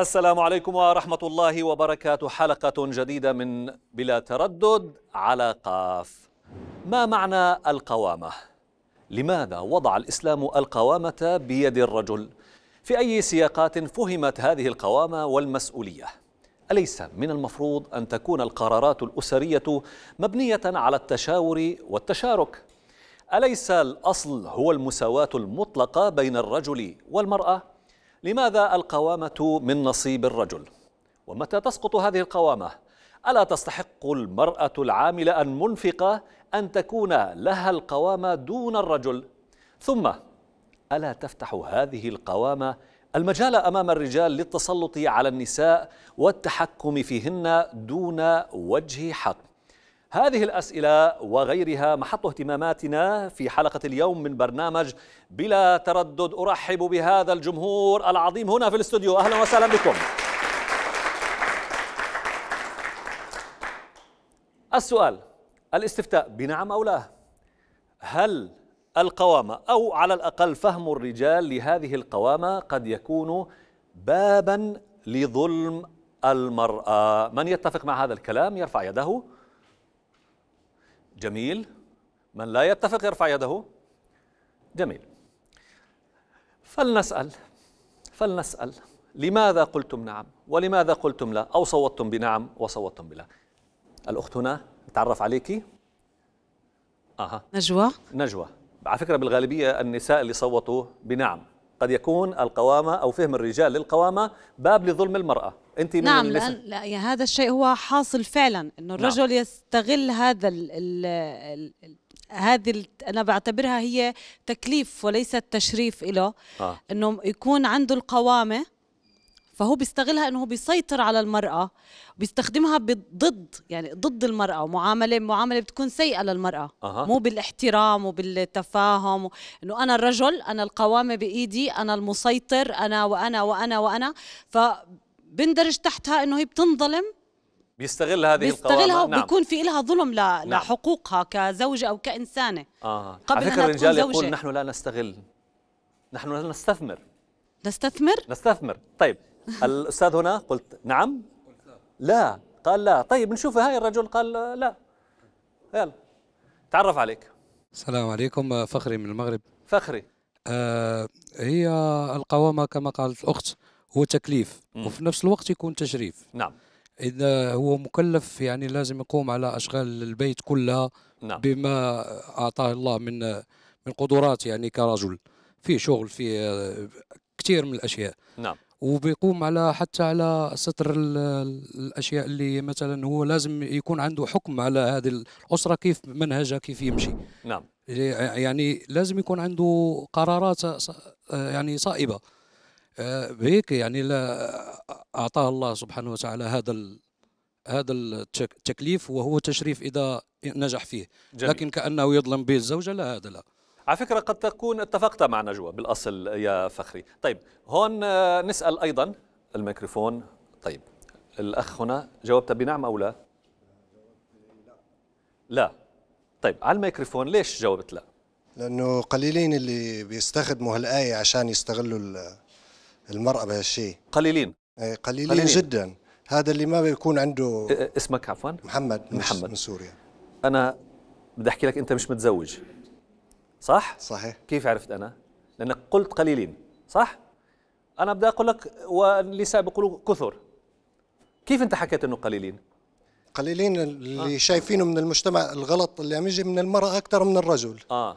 السلام عليكم ورحمة الله وبركاته حلقة جديدة من بلا تردد على قاف ما معنى القوامة؟ لماذا وضع الإسلام القوامة بيد الرجل؟ في أي سياقات فهمت هذه القوامة والمسؤولية؟ أليس من المفروض أن تكون القرارات الأسرية مبنية على التشاور والتشارك؟ أليس الأصل هو المساواة المطلقة بين الرجل والمرأة؟ لماذا القوامة من نصيب الرجل؟ ومتى تسقط هذه القوامة؟ ألا تستحق المرأة العاملة المنفقة أن تكون لها القوامة دون الرجل؟ ثم ألا تفتح هذه القوامة المجال أمام الرجال للتسلط على النساء والتحكم فيهن دون وجه حق؟ هذه الأسئلة وغيرها محط اهتماماتنا في حلقة اليوم من برنامج بلا تردد أرحب بهذا الجمهور العظيم هنا في الاستوديو أهلا وسهلا بكم السؤال الاستفتاء بنعم أو لا هل القوامة أو على الأقل فهم الرجال لهذه القوامة قد يكون بابا لظلم المرأة من يتفق مع هذا الكلام يرفع يده جميل من لا يتفق يرفع يده جميل فلنسأل فلنسأل لماذا قلتم نعم ولماذا قلتم لا أو صوتتم بنعم وصوتتم بلا الأخت هنا نتعرف عليكي أها نجوى نجوى على فكرة بالغالبية النساء اللي صوتوا بنعم قد يكون القوامة أو فهم الرجال للقوامة باب لظلم المرأة انت من نعم لأن لا يعني هذا الشيء هو حاصل فعلا انه نعم. الرجل نعم. يستغل هذا الـ الـ الـ هذه انا بعتبرها هي تكليف وليست تشريف له آه. انه يكون عنده القوامه فهو بيستغلها انه بيسيطر على المراه بيستخدمها ضد يعني ضد المراه ومعامله معامله بتكون سيئه للمراه أه. مو بالاحترام وبالتفاهم انه انا الرجل انا القوامه بايدي انا المسيطر انا وانا وانا وانا ف بندرج تحتها انه هي بتنظلم بيستغل هذه بيستغلها القوامة نعم. وبيكون نعم. في إلها ظلم ل... نعم. لحقوقها كزوجة أو كإنسانة آه. قبل على فكرة الرجال يقول نحن لا نستغل نحن لا نستثمر نستثمر؟ نستثمر طيب الأستاذ هنا قلت نعم لا قال لا طيب نشوف هاي الرجل قال لا يلا تعرف عليك السلام عليكم فخري من المغرب فخري آه هي القوامة كما قالت الأخت هو تكليف مم. وفي نفس الوقت يكون تشريف نعم اذا هو مكلف يعني لازم يقوم على اشغال البيت كلها نعم. بما اعطاه الله من من قدرات يعني كرجل في شغل في كثير من الاشياء نعم وبيقوم على حتى على ستر الاشياء اللي مثلا هو لازم يكون عنده حكم على هذه الاسره كيف منهجها كيف يمشي نعم يعني لازم يكون عنده قرارات يعني صائبه بهيك آه، يعني لا اعطاه الله سبحانه وتعالى هذا هذا التكليف وهو تشريف اذا نجح فيه جميل. لكن كانه يظلم به الزوجه لا هذا لا على فكرة قد تكون اتفقت مع نجوى بالأصل يا فخري طيب هون آه، نسأل أيضا الميكروفون طيب الأخ هنا جاوبت بنعم أو لا لا طيب على الميكروفون ليش جاوبت لا لأنه قليلين اللي بيستخدموا هالآية عشان يستغلوا المرأة بهالشيء قليلين إيه، قليلين, قليلين جدا هذا اللي ما بيكون عنده إيه، إيه، اسمك عفوا محمد محمد من سوريا انا بدي احكي لك انت مش متزوج صح صحيح كيف عرفت انا لانك قلت قليلين صح انا بدي اقول لك والنساء بيقولوا كثر كيف انت حكيت انه قليلين قليلين اللي آه. شايفينه من المجتمع الغلط اللي عم يجي من المراه اكثر من الرجل اه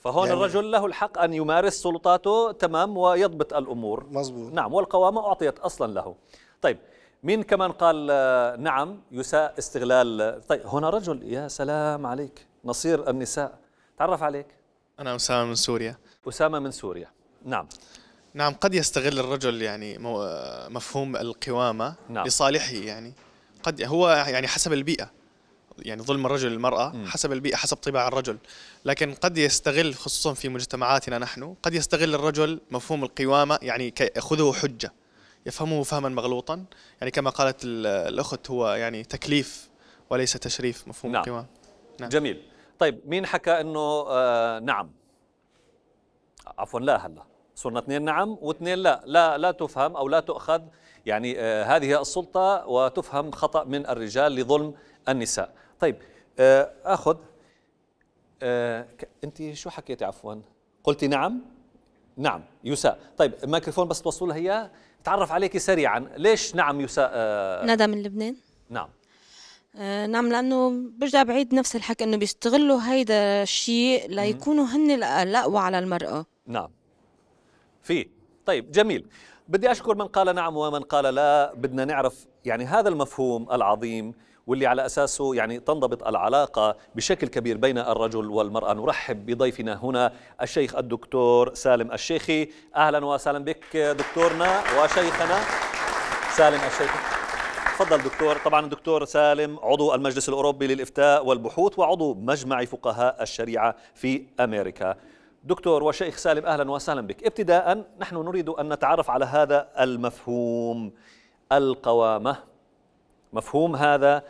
فهون يعني الرجل له الحق أن يمارس سلطاته تمام ويضبط الأمور مزبوط. نعم والقوامة أعطيت أصلا له طيب مين كمان قال آه، نعم يساء استغلال طيب هنا رجل يا سلام عليك نصير النساء تعرف عليك أنا أسامة من سوريا أسامة من سوريا نعم نعم قد يستغل الرجل يعني آه، مفهوم القوامة نعم. لصالحه يعني قد هو يعني حسب البيئة يعني ظلم الرجل للمرأة حسب البيئة حسب طباع الرجل لكن قد يستغل خصوصا في مجتمعاتنا نحن قد يستغل الرجل مفهوم القوامة يعني يأخذه حجة يفهمه فهما مغلوطا يعني كما قالت الأخت هو يعني تكليف وليس تشريف مفهوم نعم. القوامة نعم. جميل طيب مين حكى أنه آه نعم عفوا لا هلا صرنا اثنين نعم واثنين لا لا لا تفهم أو لا تؤخذ يعني آه، هذه السلطة وتفهم خطأ من الرجال لظلم النساء طيب آه، اخذ آه، انت شو حكيتي عفوا قلتي نعم نعم يساء طيب الميكروفون بس توصلوا لها اياه تعرف عليك سريعا ليش نعم يساء آه، ندى من لبنان نعم نعم لانه برجع بعيد نفس الحكي انه بيستغلوا هيدا الشيء ليكونوا هن الاقوى على المراه نعم في طيب جميل بدي اشكر من قال نعم ومن قال لا بدنا نعرف يعني هذا المفهوم العظيم واللي على أساسه يعني تنضبط العلاقة بشكل كبير بين الرجل والمرأة نرحب بضيفنا هنا الشيخ الدكتور سالم الشيخي أهلا وسهلا بك دكتورنا وشيخنا سالم الشيخي تفضل دكتور طبعا الدكتور سالم عضو المجلس الأوروبي للإفتاء والبحوث وعضو مجمع فقهاء الشريعة في أمريكا دكتور وشيخ سالم أهلا وسهلا بك ابتداء نحن نريد أن نتعرف على هذا المفهوم القوامة مفهوم هذا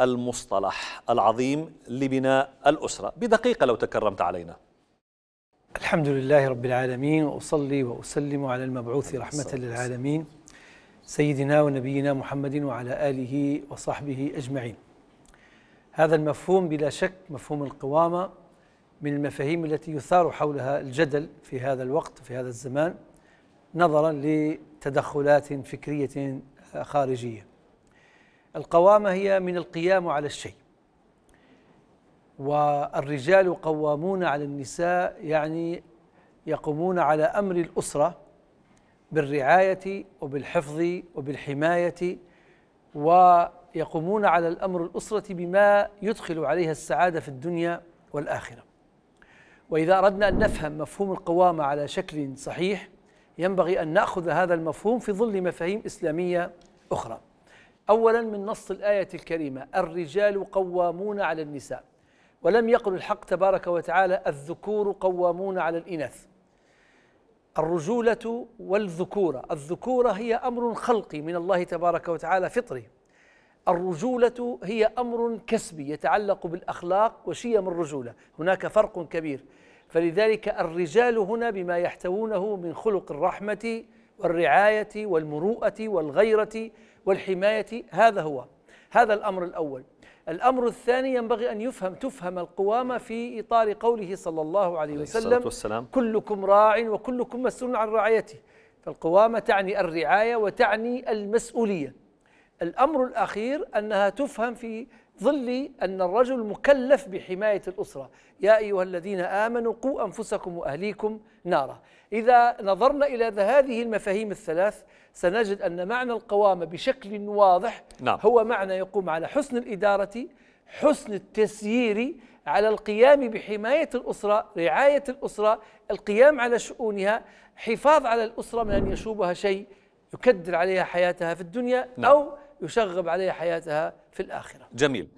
المصطلح العظيم لبناء الأسرة بدقيقة لو تكرمت علينا الحمد لله رب العالمين وأصلي وأسلم على المبعوث رحمة للعالمين سيدنا ونبينا محمد وعلى آله وصحبه أجمعين هذا المفهوم بلا شك مفهوم القوامة من المفاهيم التي يثار حولها الجدل في هذا الوقت في هذا الزمان نظرا لتدخلات فكرية خارجية القوامة هي من القيام على الشيء والرجال قوامون على النساء يعني يقومون على أمر الأسرة بالرعاية وبالحفظ وبالحماية ويقومون على الأمر الأسرة بما يدخل عليها السعادة في الدنيا والآخرة وإذا أردنا أن نفهم مفهوم القوامة على شكل صحيح ينبغي أن نأخذ هذا المفهوم في ظل مفاهيم إسلامية أخرى أولا من نص الآية الكريمة الرجال قوامون على النساء ولم يقل الحق تبارك وتعالى الذكور قوامون على الإناث الرجولة والذكورة الذكورة هي أمر خلقي من الله تبارك وتعالى فطري الرجولة هي أمر كسبي يتعلق بالأخلاق وشيم الرجولة هناك فرق كبير فلذلك الرجال هنا بما يحتوونه من خلق الرحمة والرعاية والمروءة والغيرة والحماية هذا هو هذا الأمر الأول الأمر الثاني ينبغي أن يفهم تفهم القوامة في إطار قوله صلى الله عليه وسلم والسلام. كلكم راع وكلكم مسؤول عن رعايته فالقوامة تعني الرعاية وتعني المسؤولية الأمر الأخير أنها تفهم في ظل أن الرجل مكلف بحماية الأسرة يا أيها الذين آمنوا قوا أنفسكم وأهليكم نارا إذا نظرنا إلى هذه المفاهيم الثلاث سنجد أن معنى القوامة بشكل واضح نعم. هو معنى يقوم على حسن الإدارة حسن التسيير على القيام بحماية الأسرة رعاية الأسرة القيام على شؤونها حفاظ على الأسرة من أن يشوبها شيء يكدر عليها حياتها في الدنيا نعم. أو يشغب عليها حياتها في الآخرة جميل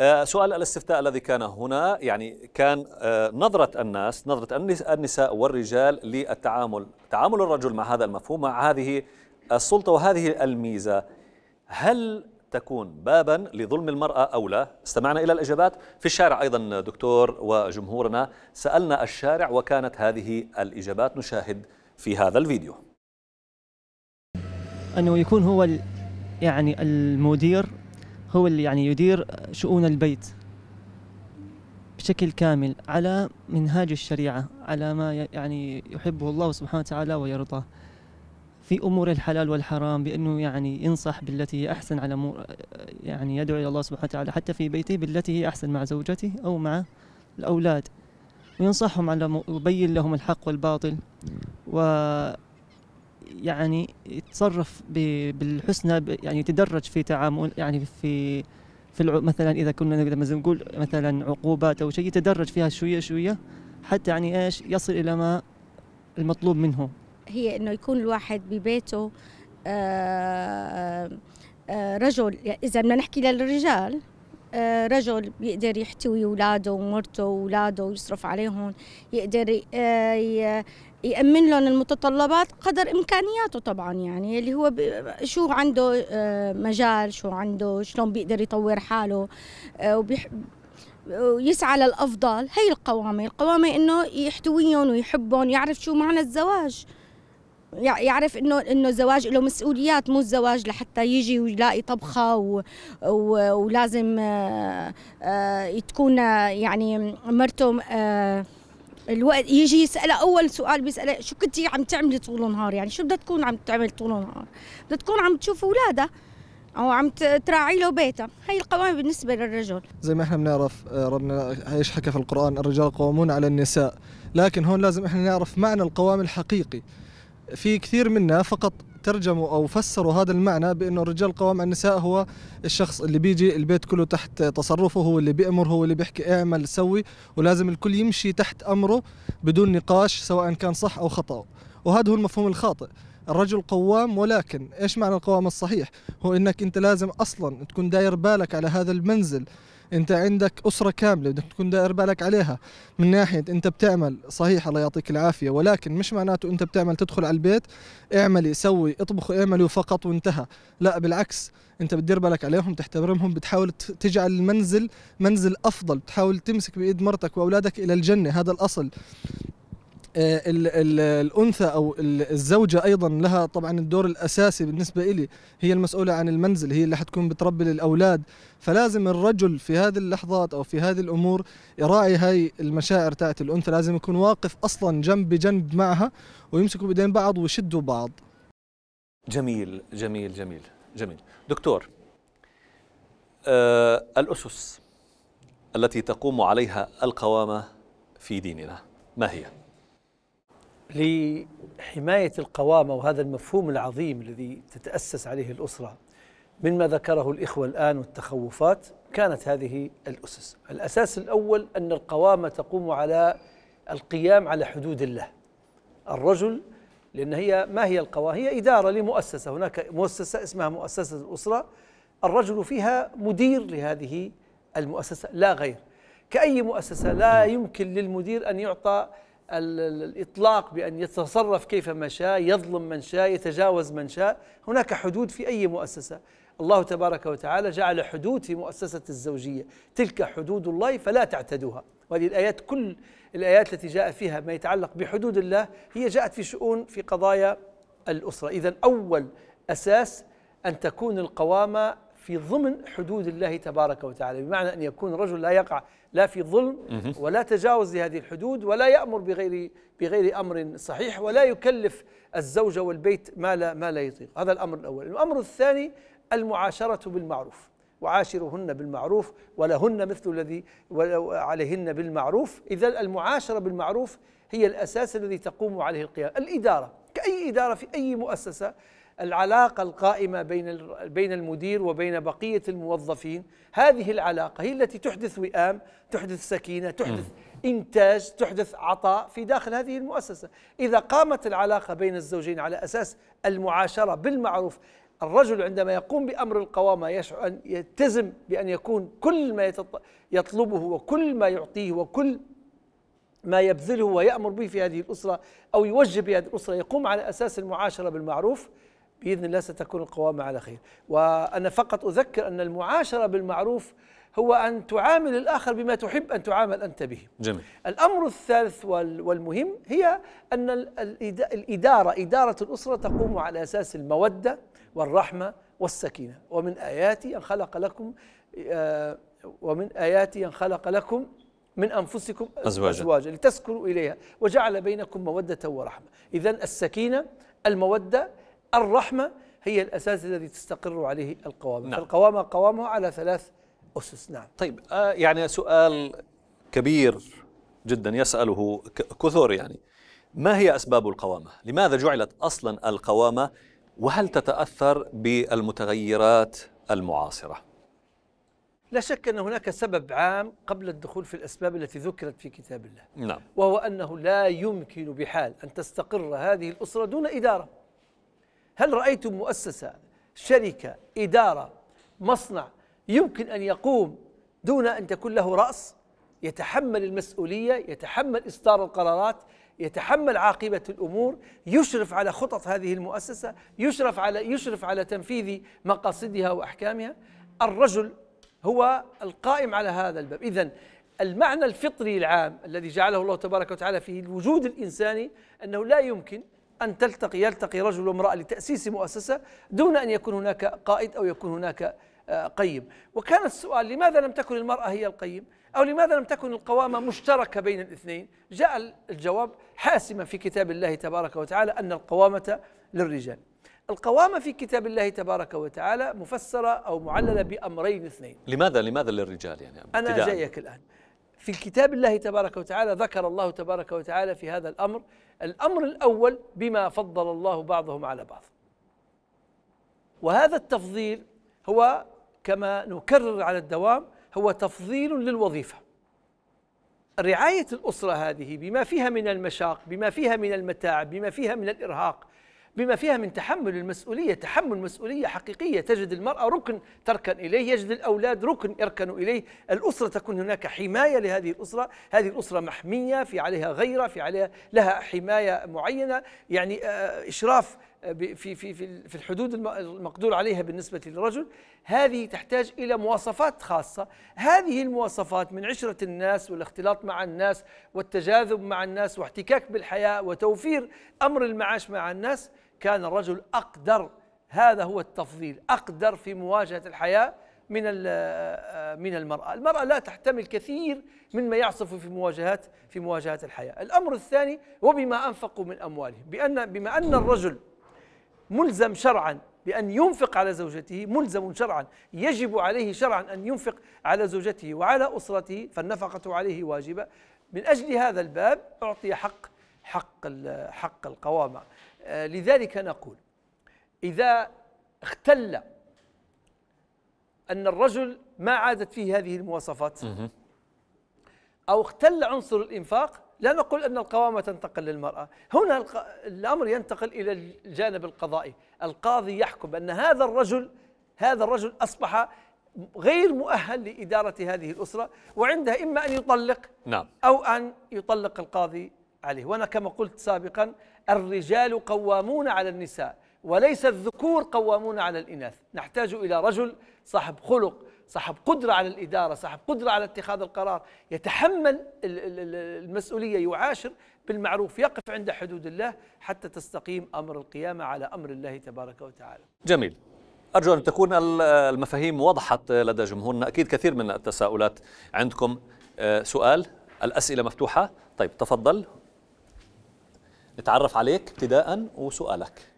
آه، سؤال الاستفتاء الذي كان هنا يعني كان آه، نظرة الناس نظرة النساء والرجال للتعامل تعامل الرجل مع هذا المفهوم مع هذه السلطة وهذه الميزة هل تكون بابا لظلم المرأة أو لا استمعنا إلى الإجابات في الشارع أيضا دكتور وجمهورنا سألنا الشارع وكانت هذه الإجابات نشاهد في هذا الفيديو أنه يكون هو يعني المدير هو اللي يعني يدير شؤون البيت بشكل كامل على منهاج الشريعة على ما يعني يحبه الله سبحانه وتعالى ويرضاه في امور الحلال والحرام بانه يعني ينصح بالتي هي احسن على مو يعني يدعو الى الله سبحانه وتعالى حتى في بيته بالتي هي احسن مع زوجته او مع الاولاد وينصحهم على يبين لهم الحق والباطل و يعني يتصرف بالحسنى يعني يتدرج في تعامل يعني في في مثلا اذا كنا نقدر نقول مثلا عقوبات او شيء يتدرج فيها شويه شويه حتى يعني ايش يصل الى ما المطلوب منه هي انه يكون الواحد ببيته آه، آه، آه، رجل يعني اذا بدنا نحكي للرجال رجل بيقدر يحتوي اولاده ومرته واولاده ويصرف عليهم يقدر يامن لهم المتطلبات قدر امكانياته طبعا يعني اللي هو شو عنده مجال شو عنده شلون بيقدر يطور حاله ويسعى للافضل هي القوامه القوامه انه يحتويهم ويحبهم يعرف شو معنى الزواج يعرف انه انه الزواج له مسؤوليات مو الزواج لحتى يجي ويلاقي طبخه و... و... ولازم آه، آه، تكون آه، يعني مرته الوقت يجي يسالها اول سؤال بيسالها شو كنتي عم تعملي طول النهار يعني شو بدها تكون عم تعمل طول النهار بدها تكون عم تشوف اولادها او عم تراعي له بيتها هي القوامه بالنسبه للرجل زي ما احنا بنعرف ربنا ايش حكى في القران الرجال قوامون على النساء لكن هون لازم احنا نعرف معنى القوام الحقيقي في كثير منا فقط ترجموا او فسروا هذا المعنى بانه الرجال قوام على النساء هو الشخص اللي بيجي البيت كله تحت تصرفه هو اللي بيامر هو اللي بيحكي اعمل سوي ولازم الكل يمشي تحت امره بدون نقاش سواء كان صح او خطا وهذا هو المفهوم الخاطئ الرجل قوام ولكن ايش معنى القوام الصحيح هو انك انت لازم اصلا تكون داير بالك على هذا المنزل انت عندك اسره كامله بدك تكون داير بالك عليها من ناحيه انت بتعمل صحيح الله يعطيك العافيه ولكن مش معناته انت بتعمل تدخل على البيت اعملي سوي اطبخي اعملي فقط وانتهى لا بالعكس انت بتدير بالك عليهم تحترمهم بتحاول تجعل المنزل منزل افضل بتحاول تمسك بايد مرتك واولادك الى الجنه هذا الاصل آه، الانثى او الزوجه ايضا لها طبعا الدور الاساسي بالنسبه لي هي المسؤوله عن المنزل هي اللي حتكون بتربي للاولاد فلازم الرجل في هذه اللحظات او في هذه الامور يراعي هاي المشاعر تاعت الانثى لازم يكون واقف اصلا جنب بجنب معها ويمسكوا بايدين بعض ويشدوا بعض جميل جميل جميل جميل دكتور آه الاسس التي تقوم عليها القوامه في ديننا ما هي؟ لحماية القوامة وهذا المفهوم العظيم الذي تتأسس عليه الأسرة مما ذكره الإخوة الآن والتخوفات كانت هذه الأسس الأساس الأول أن القوامة تقوم على القيام على حدود الله الرجل لأن هي ما هي القوامة؟ هي إدارة لمؤسسة هناك مؤسسة اسمها مؤسسة الأسرة الرجل فيها مدير لهذه المؤسسة لا غير كأي مؤسسة لا يمكن للمدير أن يعطى الإطلاق بأن يتصرف كيفما شاء يظلم من شاء يتجاوز من شاء هناك حدود في أي مؤسسة الله تبارك وتعالى جعل حدود في مؤسسة الزوجية تلك حدود الله فلا تعتدوها وهذه الآيات كل الآيات التي جاء فيها ما يتعلق بحدود الله هي جاءت في شؤون في قضايا الأسرة إذا أول أساس أن تكون القوامة في ضمن حدود الله تبارك وتعالى بمعنى أن يكون رجل لا يقع لا في ظلم ولا تجاوز لهذه الحدود ولا يأمر بغير بغير أمر صحيح ولا يكلف الزوجة والبيت ما لا, ما لا يطيق هذا الأمر الأول الأمر الثاني المعاشرة بالمعروف وعاشرهن بالمعروف ولهن مثل الذي عليهن بالمعروف إذا المعاشرة بالمعروف هي الأساس الذي تقوم عليه القيام الإدارة كأي إدارة في أي مؤسسة العلاقة القائمة بين بين المدير وبين بقية الموظفين هذه العلاقة هي التي تحدث وئام تحدث سكينة تحدث إنتاج تحدث عطاء في داخل هذه المؤسسة إذا قامت العلاقة بين الزوجين على أساس المعاشرة بالمعروف الرجل عندما يقوم بأمر القوامة يشعر أن يلتزم بأن يكون كل ما يطلبه وكل ما يعطيه وكل ما يبذله ويأمر به في هذه الأسرة أو يوجه بهذه الأسرة يقوم على أساس المعاشرة بالمعروف باذن الله ستكون القوامه على خير وانا فقط اذكر ان المعاشره بالمعروف هو ان تعامل الاخر بما تحب ان تعامل انت به جميل. الامر الثالث والمهم هي ان الاداره اداره الاسره تقوم على اساس الموده والرحمه والسكينه ومن اياتي ان خلق لكم آه، ومن اياتي ان خلق لكم من انفسكم ازواجا, أزواجا لتسكنوا اليها وجعل بينكم موده ورحمه اذا السكينه الموده الرحمة هي الأساس الذي تستقر عليه القوامة نعم. فالقوامة قوامة على ثلاث أسس نعم طيب آه يعني سؤال كبير جدا يسأله كثر يعني ما هي أسباب القوامة؟ لماذا جعلت أصلا القوامة وهل تتأثر بالمتغيرات المعاصرة؟ لا شك أن هناك سبب عام قبل الدخول في الأسباب التي ذكرت في كتاب الله نعم. وهو أنه لا يمكن بحال أن تستقر هذه الأسرة دون إدارة هل رأيتم مؤسسة شركة إدارة مصنع يمكن أن يقوم دون أن تكون له رأس يتحمل المسؤولية يتحمل إصدار القرارات يتحمل عاقبة الأمور يشرف على خطط هذه المؤسسة يشرف على يشرف على تنفيذ مقاصدها وأحكامها الرجل هو القائم على هذا الباب إذا المعنى الفطري العام الذي جعله الله تبارك وتعالى في الوجود الإنساني أنه لا يمكن أن تلتقي يلتقي رجل وامرأة لتأسيس مؤسسة دون أن يكون هناك قائد أو يكون هناك آه، قيم وكان السؤال لماذا لم تكن المرأة هي القيم أو لماذا لم تكن القوامة مشتركة بين الاثنين جاء الجواب حاسما في كتاب الله تبارك وتعالى أن القوامة للرجال القوامة في كتاب الله تبارك وتعالى مفسرة أو معللة بأمرين اثنين لماذا لماذا للرجال يعني أنا جايك الآن في كتاب الله تبارك وتعالى ذكر الله تبارك وتعالى في هذا الامر الامر الاول بما فضل الله بعضهم على بعض وهذا التفضيل هو كما نكرر على الدوام هو تفضيل للوظيفه رعايه الاسره هذه بما فيها من المشاق بما فيها من المتاعب بما فيها من الارهاق بما فيها من تحمل المسؤولية تحمل مسؤولية حقيقية تجد المرأة ركن تركن إليه يجد الأولاد ركن يركنوا إليه الأسرة تكون هناك حماية لهذه الأسرة هذه الأسرة محمية في عليها غيرة في عليها لها حماية معينة يعني آه، إشراف في في في في الحدود المقدور عليها بالنسبه للرجل هذه تحتاج الى مواصفات خاصه هذه المواصفات من عشره الناس والاختلاط مع الناس والتجاذب مع الناس واحتكاك بالحياه وتوفير امر المعاش مع الناس كان الرجل اقدر هذا هو التفضيل اقدر في مواجهه الحياه من من المرأة، المرأة لا تحتمل كثير مما يعصف في مواجهات في مواجهات الحياة، الأمر الثاني وبما أنفقوا من أموالهم، بأن بما أن الرجل ملزم شرعا بأن ينفق على زوجته ملزم شرعا يجب عليه شرعا أن ينفق على زوجته وعلى أسرته فالنفقة عليه واجبة من أجل هذا الباب أعطي حق حق حق القوامة آه، لذلك نقول إذا اختل أن الرجل ما عادت فيه هذه المواصفات أو اختل عنصر الإنفاق لا نقول أن القوامة تنتقل للمرأة هنا الأمر ينتقل إلى الجانب القضائي القاضي يحكم أن هذا الرجل هذا الرجل أصبح غير مؤهل لإدارة هذه الأسرة وعندها إما أن يطلق نعم. أو أن يطلق القاضي عليه وأنا كما قلت سابقا الرجال قوامون على النساء وليس الذكور قوامون على الإناث نحتاج إلى رجل صاحب خلق صاحب قدرة على الإدارة صاحب قدرة على اتخاذ القرار يتحمل المسؤولية يعاشر بالمعروف يقف عند حدود الله حتى تستقيم أمر القيامة على أمر الله تبارك وتعالى جميل أرجو أن تكون المفاهيم وضحت لدى جمهورنا أكيد كثير من التساؤلات عندكم آه، سؤال الأسئلة مفتوحة طيب تفضل نتعرف عليك ابتداء وسؤالك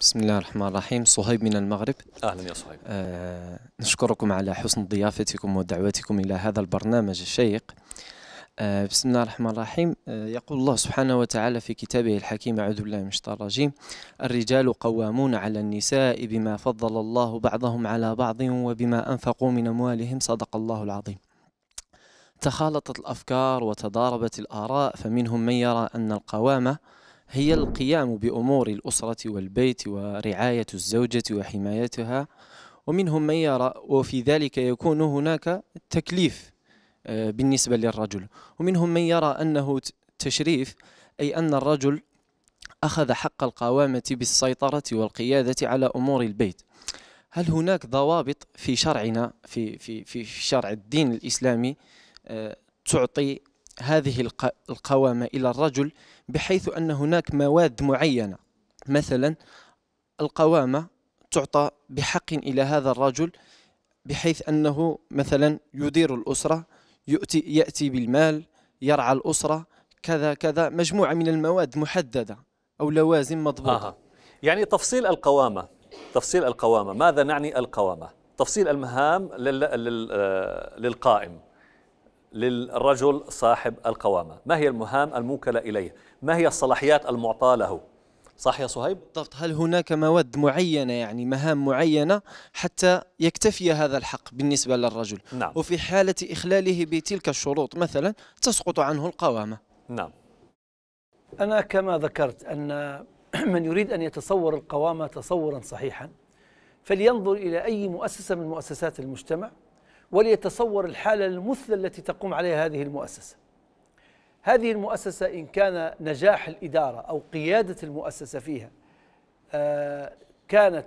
بسم الله الرحمن الرحيم صهيب من المغرب أهلا يا صهيب آه نشكركم على حسن ضيافتكم ودعوتكم إلى هذا البرنامج الشيق آه بسم الله الرحمن الرحيم آه يقول الله سبحانه وتعالى في كتابه الحكيم أعوذ بالله من الشيطان الرجيم الرجال قوامون على النساء بما فضل الله بعضهم على بعض وبما أنفقوا من أموالهم صدق الله العظيم تخالطت الأفكار وتضاربت الآراء فمنهم من يرى أن القوامة هي القيام بأمور الأسرة والبيت ورعاية الزوجة وحمايتها ومنهم من يرى وفي ذلك يكون هناك تكليف آه، بالنسبة للرجل ومنهم من يرى أنه تشريف أي أن الرجل أخذ حق القوامة بالسيطرة والقيادة على أمور البيت هل هناك ضوابط في شرعنا في, في, في شرع الدين الإسلامي آه، تعطي هذه القوامة إلى الرجل بحيث أن هناك مواد معينة مثلا القوامة تعطى بحق إلى هذا الرجل بحيث أنه مثلا يدير الأسرة يأتي, يأتي بالمال يرعى الأسرة كذا كذا مجموعة من المواد محددة أو لوازم مضبوطة آه. يعني تفصيل القوامة تفصيل القوامة ماذا نعني القوامة تفصيل المهام لل... لل... آه، للقائم للرجل صاحب القوامة ما هي المهام الموكلة إليه ما هي الصلاحيات المعطاة له صح يا صهيب؟ بالضبط هل هناك مواد معينة يعني مهام معينة حتى يكتفي هذا الحق بالنسبة للرجل نعم. وفي حالة إخلاله بتلك الشروط مثلا تسقط عنه القوامة نعم أنا كما ذكرت أن من يريد أن يتصور القوامة تصورا صحيحا فلينظر إلى أي مؤسسة من مؤسسات المجتمع وليتصور الحالة المثلى التي تقوم عليها هذه المؤسسة هذه المؤسسة إن كان نجاح الإدارة أو قيادة المؤسسة فيها آه، كانت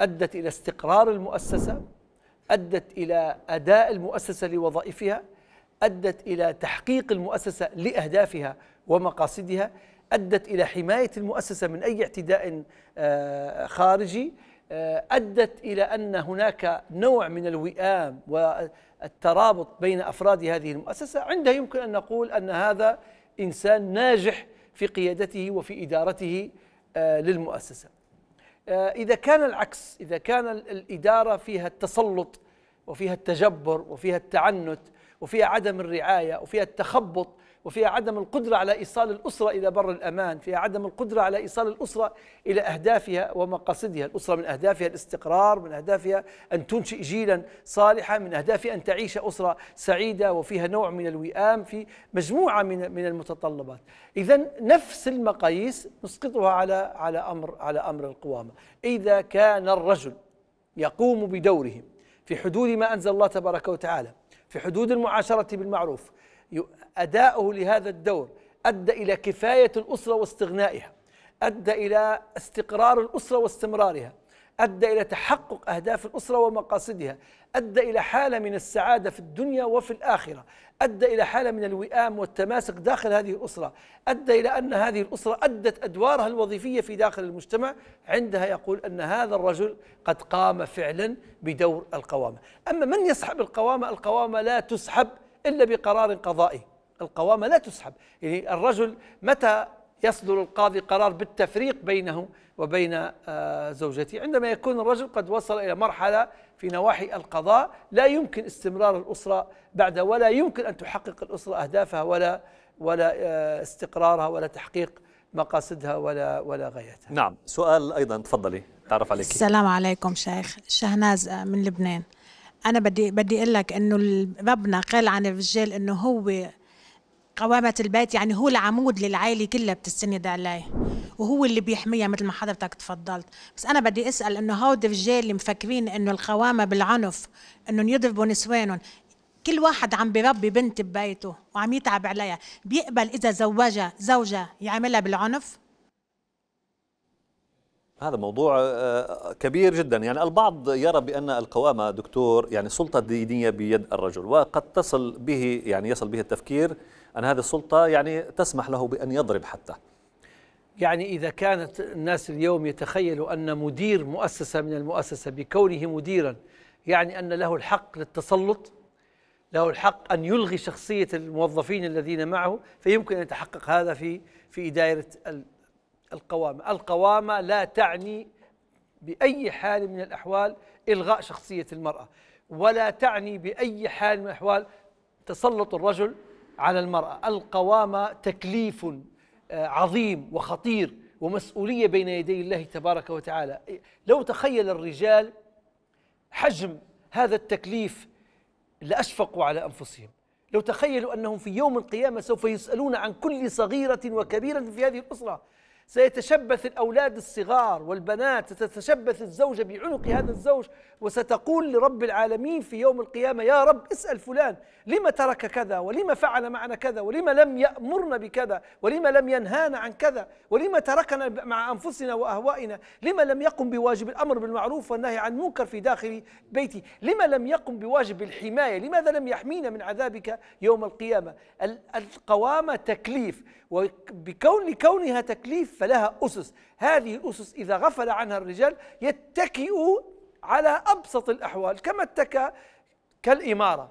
أدت إلى استقرار المؤسسة أدت إلى أداء المؤسسة لوظائفها أدت إلى تحقيق المؤسسة لأهدافها ومقاصدها أدت إلى حماية المؤسسة من أي اعتداء آه، خارجي آه، أدت إلى أن هناك نوع من الوئام والترابط بين أفراد هذه المؤسسة عندها يمكن أن نقول أن هذا إنسان ناجح في قيادته وفي إدارته آه، للمؤسسة آه، إذا كان العكس إذا كان الإدارة فيها التسلط وفيها التجبر وفيها التعنت وفيها عدم الرعاية وفيها التخبط وفيها عدم القدرة على إيصال الأسرة إلى بر الأمان فيها عدم القدرة على إيصال الأسرة إلى أهدافها ومقاصدها الأسرة من أهدافها الاستقرار من أهدافها أن تنشئ جيلا صالحا من أهدافها أن تعيش أسرة سعيدة وفيها نوع من الوئام في مجموعة من من المتطلبات إذا نفس المقاييس نسقطها على على أمر على أمر القوامة إذا كان الرجل يقوم بدوره في حدود ما أنزل الله تبارك وتعالى في حدود المعاشرة بالمعروف أداؤه لهذا الدور أدى إلى كفاية الأسرة واستغنائها أدى إلى استقرار الأسرة واستمرارها أدى إلى تحقق أهداف الأسرة ومقاصدها أدى إلى حالة من السعادة في الدنيا وفي الآخرة أدى إلى حالة من الوئام والتماسك داخل هذه الأسرة أدى إلى أن هذه الأسرة أدت أدوارها الوظيفية في داخل المجتمع عندها يقول أن هذا الرجل قد قام فعلا بدور القوامة أما من يسحب القوامة القوامة لا تسحب إلا بقرار قضائي القوامة لا تسحب يعني الرجل متى يصدر القاضي قرار بالتفريق بينه وبين آه، زوجته عندما يكون الرجل قد وصل إلى مرحلة في نواحي القضاء لا يمكن استمرار الأسرة بعد ولا يمكن أن تحقق الأسرة أهدافها ولا ولا آه، استقرارها ولا تحقيق مقاصدها ولا ولا غاياتها نعم سؤال أيضا تفضلي تعرف عليك السلام عليكم شيخ شهناز آه، من لبنان أنا بدي بدي أقول لك إنه ربنا قال عن الرجال إنه هو قوامة البيت يعني هو العمود للعائلة كلها بتستند عليه وهو اللي بيحميها مثل ما حضرتك تفضلت بس أنا بدي أسأل إنه هود الرجال اللي مفكرين إنه القوامة بالعنف إنهم يضربوا نسوانهم كل واحد عم بربي بنت ببيته وعم يتعب عليها بيقبل إذا زوجها زوجة يعملها بالعنف هذا موضوع آه، كبير جدا يعني البعض يرى بأن القوامة دكتور يعني سلطة دينية بيد الرجل وقد تصل به يعني يصل به التفكير أن هذه السلطة يعني تسمح له بأن يضرب حتى يعني إذا كانت الناس اليوم يتخيلوا أن مدير مؤسسة من المؤسسة بكونه مديرا يعني أن له الحق للتسلط له الحق أن يلغي شخصية الموظفين الذين معه فيمكن أن يتحقق هذا في في دائرة القوامة القوامة لا تعني بأي حال من الأحوال إلغاء شخصية المرأة ولا تعني بأي حال من الأحوال تسلط الرجل على المرأة القوامة تكليف آه، عظيم وخطير ومسؤولية بين يدي الله تبارك وتعالى لو تخيل الرجال حجم هذا التكليف لأشفقوا على أنفسهم لو تخيلوا أنهم في يوم القيامة سوف يسألون عن كل صغيرة وكبيرة في هذه الأسرة سيتشبث الأولاد الصغار والبنات ستتشبث الزوجة بعنق هذا الزوج وستقول لرب العالمين في يوم القيامة يا رب اسأل فلان لما ترك كذا ولما فعل معنا كذا ولما لم يأمرنا بكذا ولما لم ينهانا عن كذا ولما تركنا مع أنفسنا وأهوائنا لما لم يقم بواجب الأمر بالمعروف والنهي عن المنكر في داخل بيتي لما لم يقم بواجب الحماية لماذا لم يحمينا من عذابك يوم القيامة القوامة تكليف وبكون كونها تكليف فلها أسس هذه الأسس إذا غفل عنها الرجال يتكئ على أبسط الأحوال كما اتكى كالإمارة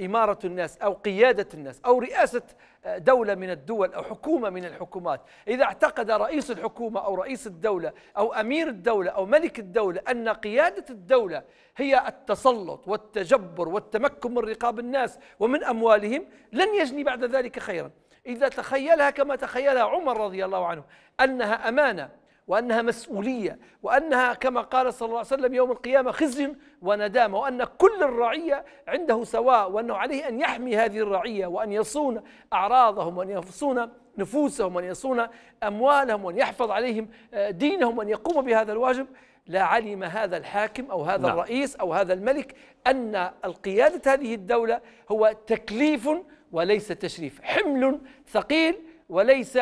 إمارة الناس أو قيادة الناس أو رئاسة آه، دولة من الدول أو حكومة من الحكومات إذا اعتقد رئيس الحكومة أو رئيس الدولة أو أمير الدولة أو ملك الدولة أن قيادة الدولة هي التسلط والتجبر والتمكن من رقاب الناس ومن أموالهم لن يجني بعد ذلك خيرا إذا تخيلها كما تخيلها عمر رضي الله عنه أنها أمانة وأنها مسؤولية وأنها كما قال صلى الله عليه وسلم يوم القيامة خزي وندامة وأن كل الرعية عنده سواء وأنه عليه أن يحمي هذه الرعية وأن يصون أعراضهم وأن يفصون نفوسهم وأن يصون أموالهم وأن يحفظ عليهم آه، دينهم وأن يقوم بهذا الواجب لا علم هذا الحاكم أو هذا نعم. الرئيس أو هذا الملك أن القيادة هذه الدولة هو تكليف وليس تشريف حمل ثقيل وليس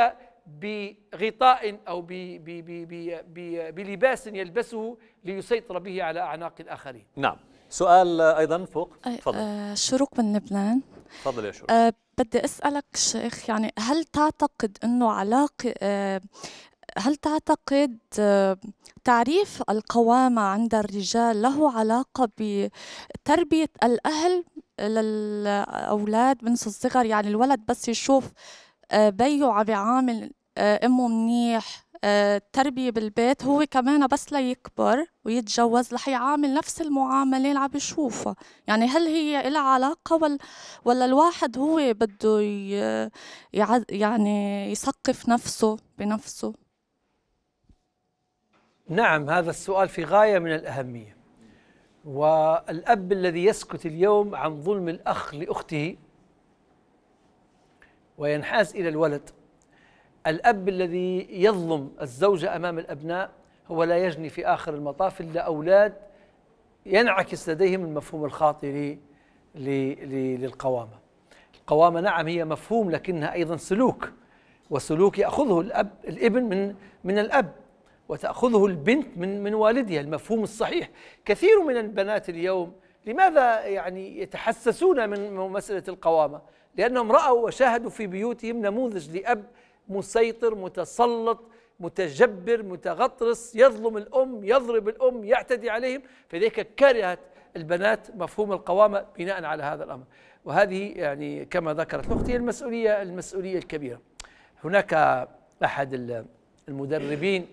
بغطاء أو بي بي بي بي بي بلباس يلبسه ليسيطر به على أعناق الآخرين نعم سؤال أيضا فوق تفضل آه شروق من لبنان تفضل يا شروق آه بدي اسالك شيخ يعني هل تعتقد انه علاقه آه، هل تعتقد آه، تعريف القوامة عند الرجال له علاقة بتربية الأهل للأولاد من الصغر يعني الولد بس يشوف آه، بيه عم يعامل آه، أمه منيح التربية بالبيت هو كمان بس ليكبر ويتجوز رح يعامل نفس المعاملة اللي عم يشوفها يعني هل هي لها علاقة ولا, ولا الواحد هو بده يعني يثقف نفسه بنفسه نعم هذا السؤال في غاية من الأهمية والأب الذي يسكت اليوم عن ظلم الأخ لأخته وينحاز إلى الولد الأب الذي يظلم الزوجة أمام الأبناء هو لا يجني في آخر المطاف إلا أولاد ينعكس لديهم المفهوم الخاطئ للقوامة القوامة نعم هي مفهوم لكنها أيضا سلوك وسلوك يأخذه الأب الابن من من الأب وتأخذه البنت من من والدها المفهوم الصحيح كثير من البنات اليوم لماذا يعني يتحسسون من مسألة القوامة لأنهم رأوا وشاهدوا في بيوتهم نموذج لأب مسيطر متسلط متجبر متغطرس يظلم الأم يضرب الأم يعتدي عليهم فلذلك كرهت البنات مفهوم القوامة بناء على هذا الأمر وهذه يعني كما ذكرت أختي المسؤولية المسؤولية الكبيرة هناك أحد المدربين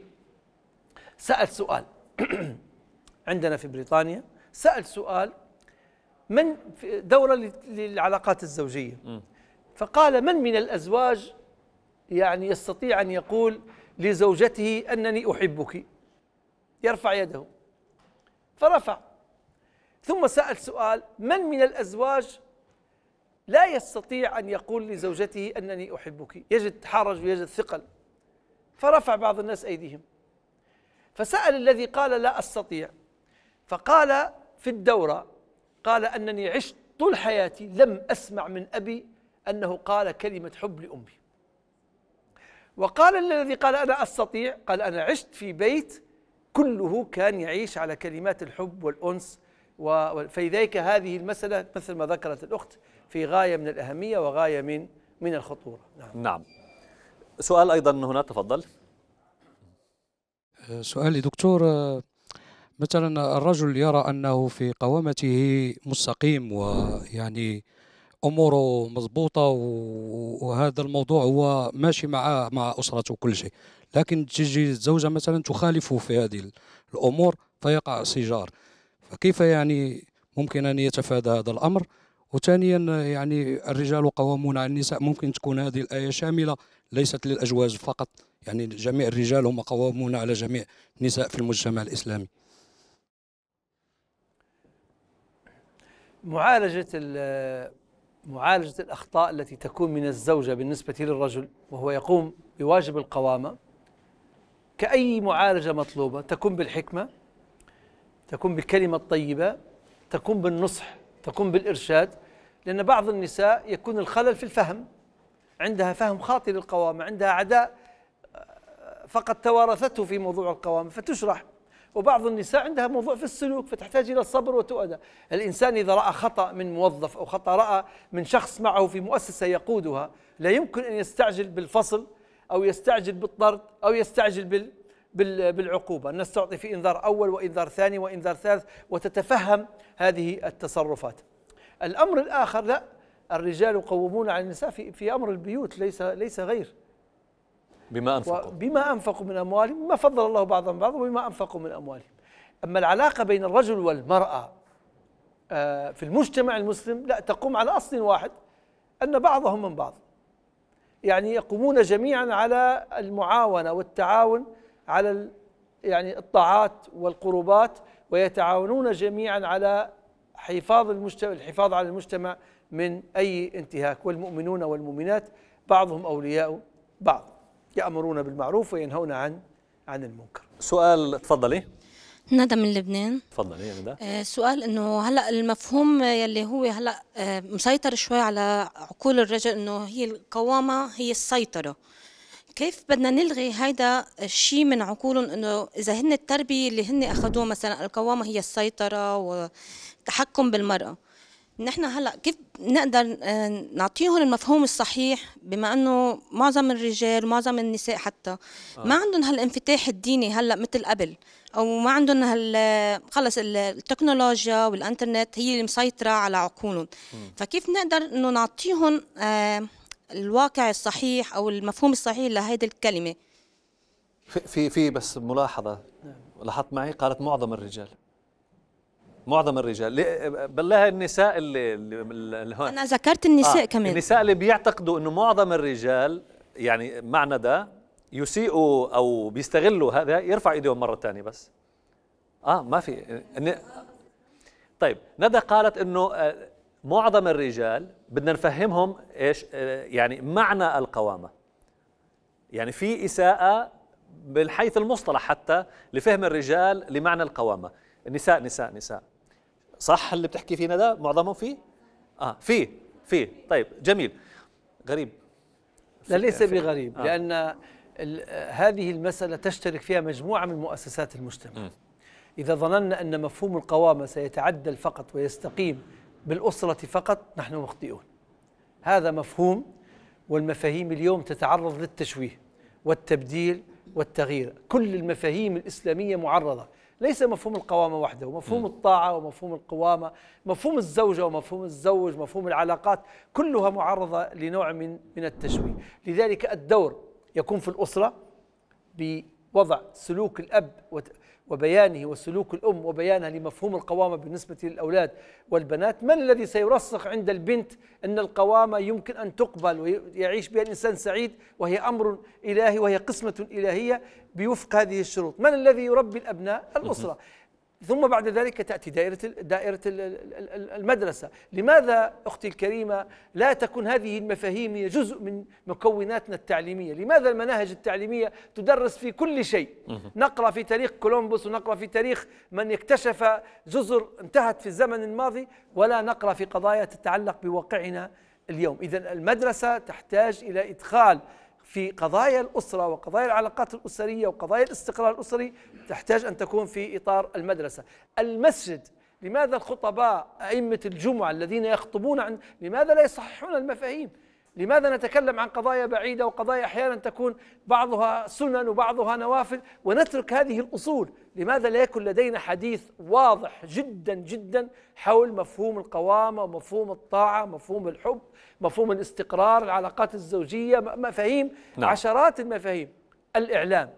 سأل سؤال عندنا في بريطانيا سأل سؤال من دورة للعلاقات الزوجية فقال من من الأزواج يعني يستطيع أن يقول لزوجته أنني أحبك يرفع يده فرفع ثم سأل سؤال من من الأزواج لا يستطيع أن يقول لزوجته أنني أحبك يجد حرج ويجد ثقل فرفع بعض الناس أيديهم فسأل الذي قال لا أستطيع فقال في الدورة قال أنني عشت طول حياتي لم أسمع من أبي أنه قال كلمة حب لأمي وقال الذي قال أنا أستطيع قال أنا عشت في بيت كله كان يعيش على كلمات الحب والأنس فلذلك هذه المسألة مثل ما ذكرت الأخت في غاية من الأهمية وغاية من من الخطورة نعم, نعم. سؤال أيضا هنا تفضل سؤالي دكتور آه، مثلا الرجل يرى أنه في قوامته مستقيم ويعني اموره مضبوطه وهذا الموضوع هو ماشي مع مع اسرته وكل شيء لكن تجي الزوجه مثلا تخالفه في هذه الامور فيقع سجار فكيف يعني ممكن ان يتفادى هذا الامر وثانيا يعني الرجال قوامون على النساء ممكن تكون هذه الايه شامله ليست للاجواز فقط يعني جميع الرجال هم قوامون على جميع النساء في المجتمع الإسلامي معالجة معالجة الأخطاء التي تكون من الزوجة بالنسبة للرجل وهو يقوم بواجب القوامة كأي معالجة مطلوبة تكون بالحكمة تكون بالكلمة الطيبة تكون بالنصح تكون بالإرشاد لأن بعض النساء يكون الخلل في الفهم عندها فهم خاطئ للقوامة عندها عداء آه، فقد توارثته في موضوع القوامة فتشرح وبعض النساء عندها موضوع في السلوك فتحتاج إلى الصبر وتؤدى الإنسان إذا رأى خطأ من موظف أو خطأ رأى من شخص معه في مؤسسة يقودها لا يمكن أن يستعجل بالفصل أو يستعجل بالطرد أو يستعجل بال بالعقوبة نستعطي في إنذار أول وإنذار ثاني وإنذار ثالث وتتفهم هذه التصرفات الأمر الآخر لا الرجال يقومون على النساء في, في أمر البيوت ليس ليس غير بما أنفقوا بما أنفقوا من أموالهم ما فضل الله بعضهم بعضا وبما أنفقوا من أموالهم أما العلاقة بين الرجل والمرأة آه، في المجتمع المسلم لا تقوم على أصل واحد أن بعضهم من بعض يعني يقومون جميعا على المعاونة والتعاون على يعني الطاعات والقربات ويتعاونون جميعا على حفاظ المجتمع الحفاظ على المجتمع من أي انتهاك والمؤمنون والمؤمنات بعضهم أولياء بعض يأمرون بالمعروف وينهون عن عن المنكر سؤال تفضلي ندى من لبنان تفضلي يا ندى آه، سؤال انه هلا المفهوم يلي هو هلا آه، مسيطر شوي على عقول الرجل انه هي القوامه هي السيطره كيف بدنا نلغي هيدا الشيء من عقولهم انه اذا هن التربيه اللي هن اخذوها مثلا القوامه هي السيطره والتحكم بالمراه نحن هلا كيف نقدر آه، نعطيهم المفهوم الصحيح بما انه معظم الرجال ومعظم النساء حتى آه. ما عندهم هالانفتاح الديني هلا مثل قبل او ما عندهم هال خلص التكنولوجيا والانترنت هي اللي مسيطره على عقولهم فكيف نقدر انه نعطيهم آه، الواقع الصحيح او المفهوم الصحيح لهيدي الكلمه في في بس ملاحظه نعم. لاحظت معي قالت معظم الرجال معظم الرجال بالله النساء اللي, اللي هون انا ذكرت النساء آه. كمان النساء اللي بيعتقدوا انه معظم الرجال يعني معنى ده يسيئوا او بيستغلوا هذا يرفع ايديهم مره ثانيه بس اه ما في طيب ندى قالت انه آه، معظم الرجال بدنا نفهمهم ايش آه، يعني معنى القوامه يعني في اساءه من حيث المصطلح حتى لفهم الرجال لمعنى القوامه النساء نساء نساء صح اللي بتحكي فينا ده معظمهم فيه اه فيه فيه طيب جميل غريب لا ليس بغريب آه. لان هذه المساله تشترك فيها مجموعه من مؤسسات المجتمع م. اذا ظننا ان مفهوم القوامه سيتعدل فقط ويستقيم بالاسره فقط نحن مخطئون هذا مفهوم والمفاهيم اليوم تتعرض للتشويه والتبديل والتغيير كل المفاهيم الاسلاميه معرضه ليس مفهوم القوامة وحده ومفهوم الطاعة ومفهوم القوامة مفهوم الزوجة ومفهوم الزوج مفهوم العلاقات كلها معرضة لنوع من من التشويه لذلك الدور يكون في الأسرة بوضع سلوك الأب وبيانه وسلوك الأم وبيانها لمفهوم القوامة بالنسبة للأولاد والبنات من الذي سيرسخ عند البنت أن القوامة يمكن أن تقبل ويعيش بها الإنسان سعيد وهي أمر إلهي وهي قسمة إلهية بوفق هذه الشروط من الذي يربي الأبناء الأسرة ثم بعد ذلك تأتي دائرة دائرة المدرسة، لماذا أختي الكريمة لا تكون هذه المفاهيم هي جزء من مكوناتنا التعليمية؟ لماذا المناهج التعليمية تدرس في كل شيء؟ نقرأ في تاريخ كولومبوس ونقرأ في تاريخ من اكتشف جزر انتهت في الزمن الماضي ولا نقرأ في قضايا تتعلق بواقعنا اليوم، إذا المدرسة تحتاج إلى إدخال في قضايا الأسرة وقضايا العلاقات الأسرية وقضايا الاستقرار الأسري تحتاج أن تكون في إطار المدرسة المسجد لماذا الخطباء أئمة الجمعة الذين يخطبون عن لماذا لا يصححون المفاهيم لماذا نتكلم عن قضايا بعيدة وقضايا أحيانا تكون بعضها سنن وبعضها نوافل ونترك هذه الأصول لماذا لا يكون لدينا حديث واضح جدا جدا حول مفهوم القوامة ومفهوم الطاعة مفهوم الحب مفهوم الاستقرار العلاقات الزوجية مفاهيم نعم. عشرات المفاهيم الإعلام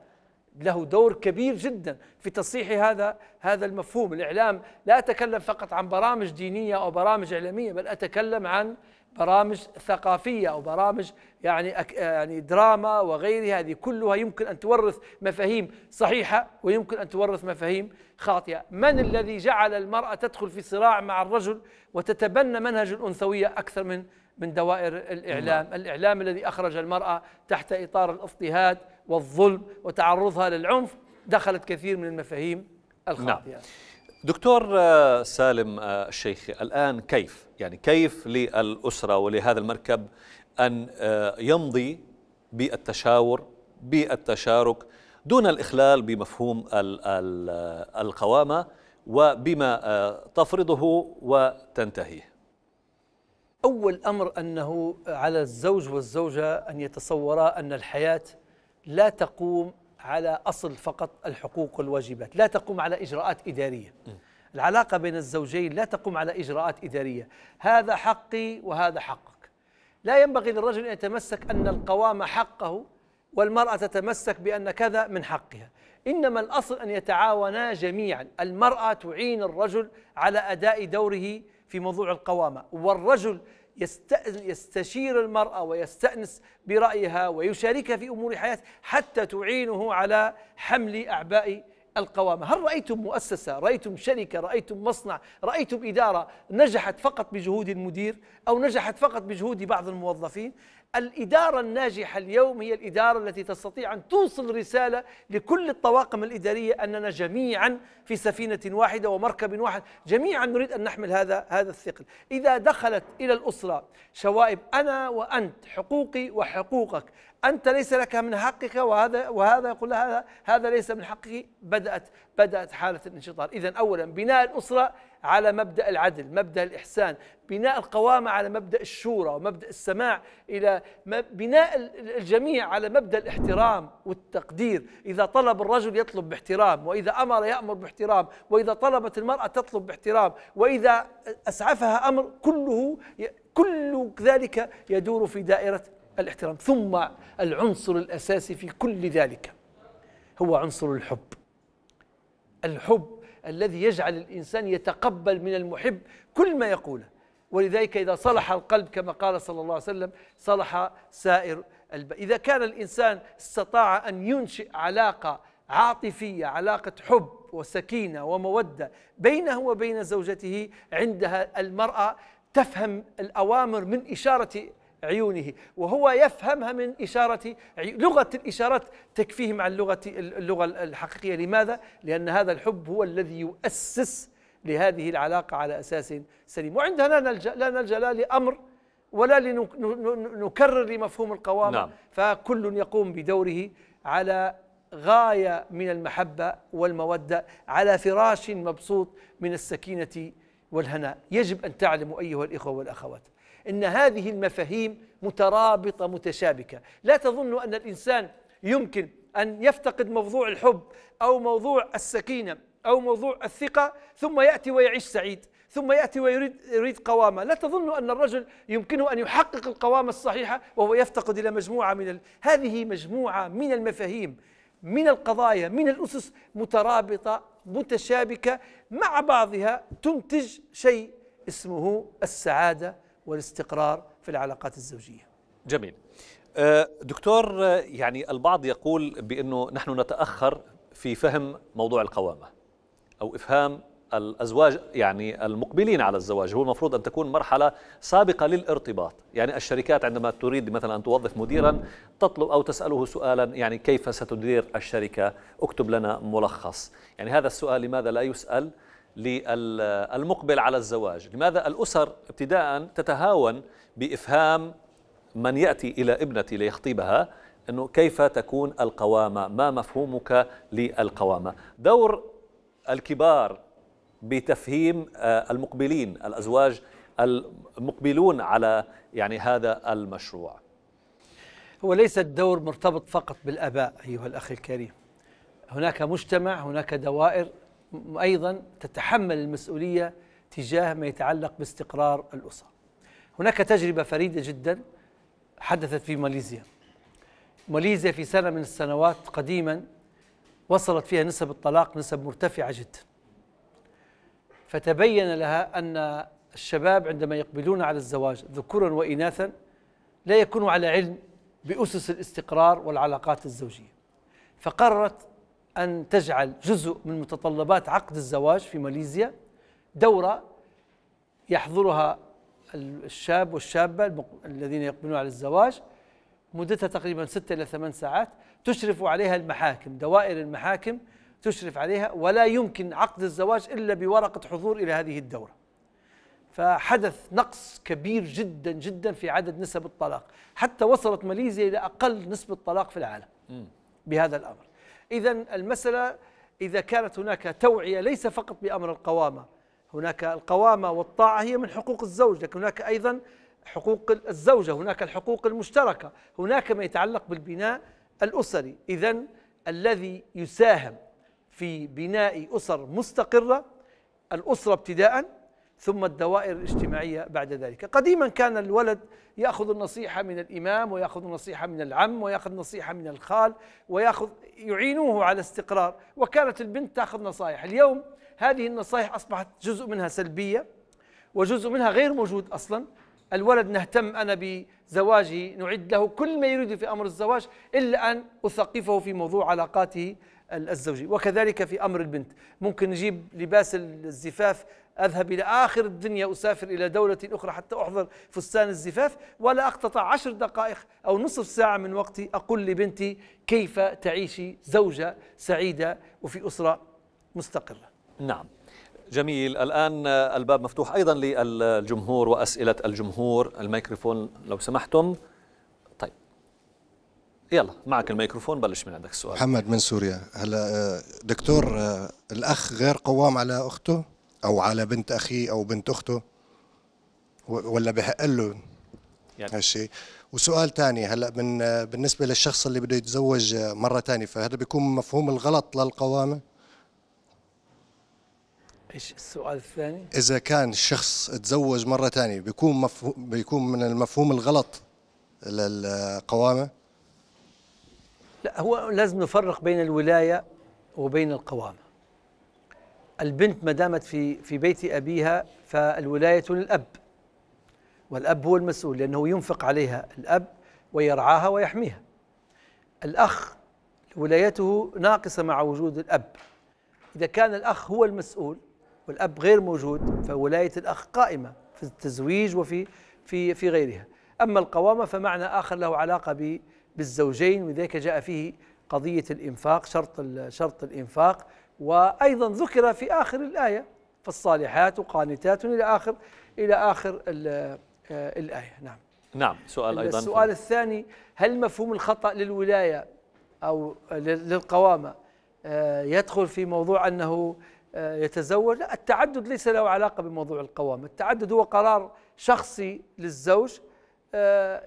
له دور كبير جدا في تصحيح هذا هذا المفهوم الإعلام لا أتكلم فقط عن برامج دينية أو برامج إعلامية بل أتكلم عن برامج ثقافية أو برامج يعني يعني دراما وغيرها هذه كلها يمكن أن تورث مفاهيم صحيحة ويمكن أن تورث مفاهيم خاطئة من الذي جعل المرأة تدخل في صراع مع الرجل وتتبنى منهج الأنثوية أكثر من من دوائر الإعلام نعم. الإعلام الذي أخرج المرأة تحت إطار الاضطهاد والظلم وتعرضها للعنف دخلت كثير من المفاهيم الخاطئة نعم. دكتور آه، سالم آه، الشيخ الآن كيف يعني كيف للأسرة ولهذا المركب أن آه، يمضي بالتشاور بالتشارك دون الإخلال بمفهوم القوامة وبما تفرضه وتنتهيه أول أمر أنه على الزوج والزوجة أن يتصورا أن الحياة لا تقوم على أصل فقط الحقوق والواجبات لا تقوم على إجراءات إدارية العلاقة بين الزوجين لا تقوم على إجراءات إدارية هذا حقي وهذا حقك لا ينبغي للرجل أن يتمسك أن القوامة حقه والمرأة تتمسك بأن كذا من حقها إنما الأصل أن يتعاونا جميعا المرأة تعين الرجل على أداء دوره في موضوع القوامة والرجل يستشير المرأة ويستأنس برأيها ويشاركها في أمور حياته حتى تعينه على حمل أعباء القوامة هل رأيتم مؤسسة رأيتم شركة رأيتم مصنع رأيتم إدارة نجحت فقط بجهود المدير أو نجحت فقط بجهود بعض الموظفين الإدارة الناجحة اليوم هي الإدارة التي تستطيع أن توصل رسالة لكل الطواقم الإدارية أننا جميعا في سفينة واحدة ومركب واحد جميعا نريد أن نحمل هذا هذا الثقل إذا دخلت إلى الأسرة شوائب أنا وأنت حقوقي وحقوقك انت ليس لك من حقك وهذا وهذا يقول هذا هذا ليس من حقه بدات بدات حاله الانشطار اذا اولا بناء الاسره على مبدا العدل مبدا الاحسان بناء القوامه على مبدا الشورى ومبدا السماع الى بناء الجميع على مبدا الاحترام والتقدير اذا طلب الرجل يطلب باحترام واذا امر يامر باحترام واذا طلبت المراه تطلب باحترام واذا اسعفها امر كله كل ذلك يدور في دائره الاحترام ثم العنصر الأساسي في كل ذلك هو عنصر الحب الحب الذي يجعل الإنسان يتقبل من المحب كل ما يقوله ولذلك إذا صلح القلب كما قال صلى الله عليه وسلم صلح سائر الب... إذا كان الإنسان استطاع أن ينشئ علاقة عاطفية علاقة حب وسكينة ومودة بينه وبين زوجته عندها المرأة تفهم الأوامر من إشارة عيونه وهو يفهمها من إشارة لغة الإشارات تكفيه مع اللغة اللغة الحقيقية لماذا؟ لأن هذا الحب هو الذي يؤسس لهذه العلاقة على أساس سليم وعندها لا نلجأ, لا نلجأ لا لأمر ولا لنكرر لمفهوم القوامة نعم. فكل يقوم بدوره على غاية من المحبة والمودة على فراش مبسوط من السكينة والهناء يجب أن تعلموا أيها الإخوة والأخوات ان هذه المفاهيم مترابطه متشابكه لا تظن ان الانسان يمكن ان يفتقد موضوع الحب او موضوع السكينه او موضوع الثقه ثم ياتي ويعيش سعيد ثم ياتي ويريد يريد قوامه، لا تظن ان الرجل يمكنه ان يحقق القوامه الصحيحه وهو يفتقد الى مجموعه من ال... هذه مجموعه من المفاهيم من القضايا من الاسس مترابطه متشابكه مع بعضها تنتج شيء اسمه السعاده والاستقرار في العلاقات الزوجية جميل آه، دكتور آه، يعني البعض يقول بأنه نحن نتأخر في فهم موضوع القوامة أو إفهام الأزواج يعني المقبلين على الزواج هو المفروض أن تكون مرحلة سابقة للارتباط يعني الشركات عندما تريد مثلا أن توظف مديرا تطلب أو تسأله سؤالا يعني كيف ستدير الشركة اكتب لنا ملخص يعني هذا السؤال لماذا لا يسأل للمقبل على الزواج لماذا الأسر ابتداء تتهاون بإفهام من يأتي إلى ابنتي ليخطيبها أنه كيف تكون القوامة ما مفهومك للقوامة دور الكبار بتفهيم آه، المقبلين الأزواج المقبلون على يعني هذا المشروع هو ليس الدور مرتبط فقط بالاباء ايها الاخ الكريم هناك مجتمع هناك دوائر أيضا تتحمل المسؤولية تجاه ما يتعلق باستقرار الاسره. هناك تجربة فريدة جدا حدثت في ماليزيا ماليزيا في سنة من السنوات قديما وصلت فيها نسب الطلاق نسب مرتفعة جدا فتبين لها أن الشباب عندما يقبلون على الزواج ذكورا وإناثا لا يكونوا على علم بأسس الاستقرار والعلاقات الزوجية فقررت أن تجعل جزء من متطلبات عقد الزواج في ماليزيا دورة يحضرها الشاب والشابة الذين يقبلون على الزواج مدتها تقريبا ستة إلى ثمان ساعات تشرف عليها المحاكم دوائر المحاكم تشرف عليها ولا يمكن عقد الزواج إلا بورقة حضور إلى هذه الدورة فحدث نقص كبير جدا جدا في عدد نسب الطلاق حتى وصلت ماليزيا إلى أقل نسبة طلاق في العالم بهذا الأمر إذا المسألة إذا كانت هناك توعية ليس فقط بأمر القوامة هناك القوامة والطاعة هي من حقوق الزوج لكن هناك أيضا حقوق الزوجة هناك الحقوق المشتركة هناك ما يتعلق بالبناء الأسري إذا الذي يساهم في بناء أسر مستقرة الأسرة ابتداءً ثم الدوائر الاجتماعية بعد ذلك قديما كان الولد يأخذ النصيحة من الإمام ويأخذ النصيحة من العم ويأخذ النصيحة من الخال ويأخذ يعينوه على استقرار وكانت البنت تأخذ نصائح اليوم هذه النصائح أصبحت جزء منها سلبية وجزء منها غير موجود أصلا الولد نهتم أنا بزواجه نعد له كل ما يريد في أمر الزواج إلا أن أثقفه في موضوع علاقاته الزوجي وكذلك في أمر البنت ممكن نجيب لباس الزفاف أذهب إلى آخر الدنيا أسافر إلى دولة أخرى حتى أحضر فستان الزفاف ولا أقتطع عشر دقائق أو نصف ساعة من وقتي أقول لبنتي كيف تعيشي زوجة سعيدة وفي أسرة مستقرة نعم جميل الآن الباب مفتوح أيضا للجمهور وأسئلة الجمهور الميكروفون لو سمحتم طيب يلا معك الميكروفون بلش من عندك السؤال محمد من سوريا هلا آه، دكتور آه، الأخ غير قوام على أخته او على بنت اخيه او بنت اخته ولا بحق له يعني. هالشيء وسؤال ثاني هلا من بالنسبه للشخص اللي بده يتزوج مره ثانيه فهذا بيكون مفهوم الغلط للقوامه ايش السؤال الثاني؟ اذا كان الشخص تزوج مره ثانيه بيكون مفهوم بيكون من المفهوم الغلط للقوامه؟ لا هو لازم نفرق بين الولايه وبين القوامه البنت ما دامت في في بيت أبيها فالولاية للأب والأب هو المسؤول لأنه ينفق عليها الأب ويرعاها ويحميها الأخ ولايته ناقصة مع وجود الأب إذا كان الأخ هو المسؤول والأب غير موجود فولاية الأخ قائمة في التزويج وفي في في غيرها أما القوامة فمعنى آخر له علاقة بالزوجين ولذلك جاء فيه قضية الإنفاق شرط شرط الإنفاق وأيضا ذكر في آخر الآية فالصالحات قانتات إلى آخر إلى آخر آه، الآية نعم نعم سؤال أيضا السؤال الثاني هل مفهوم الخطأ للولاية أو للقوامة آه، يدخل في موضوع أنه آه، يتزوج لا التعدد ليس له علاقة بموضوع القوامة التعدد هو قرار شخصي للزوج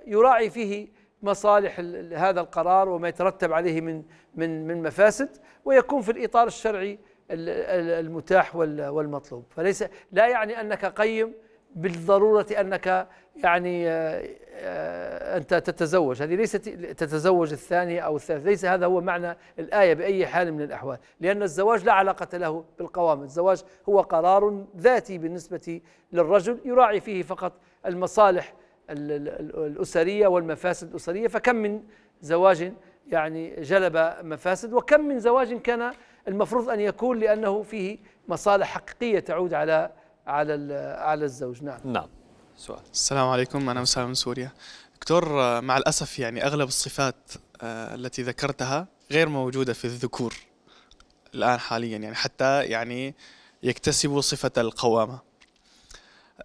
يراعي فيه مصالح هذا القرار وما يترتب عليه من من من مفاسد ويكون في الإطار الشرعي المتاح والمطلوب فليس لا يعني أنك قيم بالضرورة أنك يعني آه، آه، أنت تتزوج هذه ليست تتزوج الثانية أو الثالثة ليس هذا هو معنى الآية بأي حال من الأحوال لأن الزواج لا علاقة له بالقوام الزواج هو قرار ذاتي بالنسبة للرجل يراعي فيه فقط المصالح الأسرية والمفاسد الأسرية فكم من زواج يعني جلب مفاسد وكم من زواج كان المفروض ان يكون لانه فيه مصالح حقيقيه تعود على على على الزوج نعم نعم سؤال السلام عليكم انا مسالم من سوريا دكتور مع الاسف يعني اغلب الصفات آه، التي ذكرتها غير موجوده في الذكور الان حاليا يعني حتى يعني يكتسبوا صفه القوامه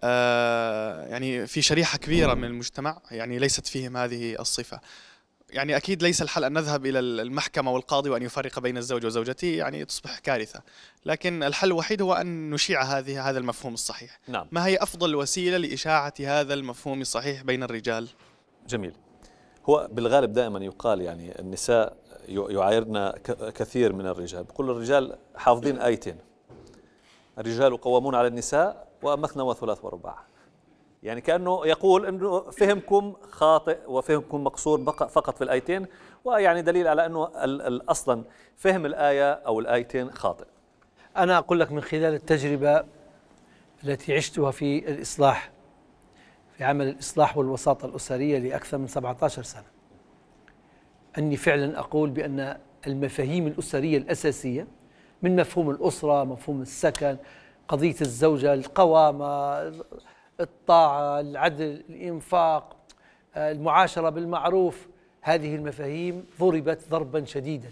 آه، يعني في شريحه كبيره من المجتمع يعني ليست فيهم هذه الصفه يعني أكيد ليس الحل أن نذهب إلى المحكمة والقاضي وأن يفرق بين الزوج وزوجته يعني تصبح كارثة لكن الحل الوحيد هو أن نشيع هذه هذا المفهوم الصحيح نعم. ما هي أفضل وسيلة لإشاعة هذا المفهوم الصحيح بين الرجال جميل هو بالغالب دائما يقال يعني النساء يعايرنا كثير من الرجال بقول الرجال حافظين آيتين الرجال قوامون على النساء ومثنى وثلاث ورباع يعني كأنه يقول أنه فهمكم خاطئ وفهمكم مقصور فقط في الآيتين ويعني دليل على أنه أصلا فهم الآية أو الآيتين خاطئ أنا أقول لك من خلال التجربة التي عشتها في الإصلاح في عمل الإصلاح والوساطة الأسرية لأكثر من 17 سنة أني فعلا أقول بأن المفاهيم الأسرية الأساسية من مفهوم الأسرة مفهوم السكن قضية الزوجة القوامة الطاعة العدل الإنفاق آه، المعاشرة بالمعروف هذه المفاهيم ضربت ضربا شديدا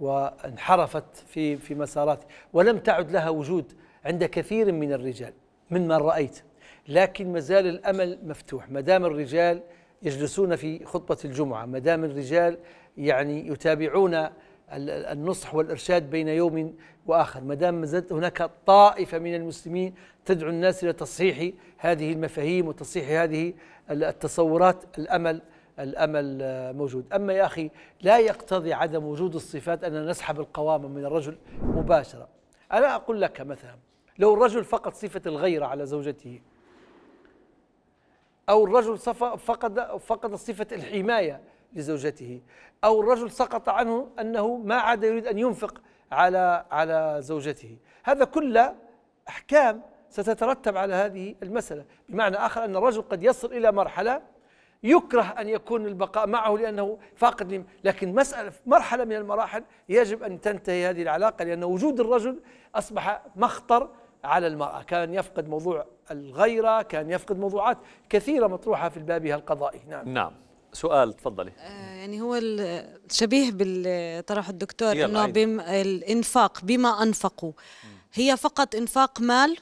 وانحرفت في في مسارات ولم تعد لها وجود عند كثير من الرجال من من رأيت لكن مازال الأمل مفتوح ما دام الرجال يجلسون في خطبة الجمعة ما دام الرجال يعني يتابعون النصح والإرشاد بين يوم وآخر ما دام زلت هناك طائفة من المسلمين تدعو الناس إلى تصحيح هذه المفاهيم وتصحيح هذه التصورات الأمل الامل موجود، اما يا اخي لا يقتضي عدم وجود الصفات اننا نسحب القوامه من الرجل مباشره. انا اقول لك مثلا لو الرجل فقد صفه الغيره على زوجته او الرجل فقد فقد صفه الحمايه لزوجته أو الرجل سقط عنه أنه ما عاد يريد أن ينفق على على زوجته هذا كله أحكام ستترتب على هذه المسألة بمعنى آخر أن الرجل قد يصل إلى مرحلة يكره أن يكون البقاء معه لأنه فاقد لكن مسألة مرحلة من المراحل يجب أن تنتهي هذه العلاقة لأن وجود الرجل أصبح مخطر على المرأة كان يفقد موضوع الغيرة كان يفقد موضوعات كثيرة مطروحة في الباب القضائي نعم نعم سؤال تفضلي آه، يعني هو شبيه بالطرح الدكتور انه بم الانفاق بما انفقوا هي فقط انفاق مال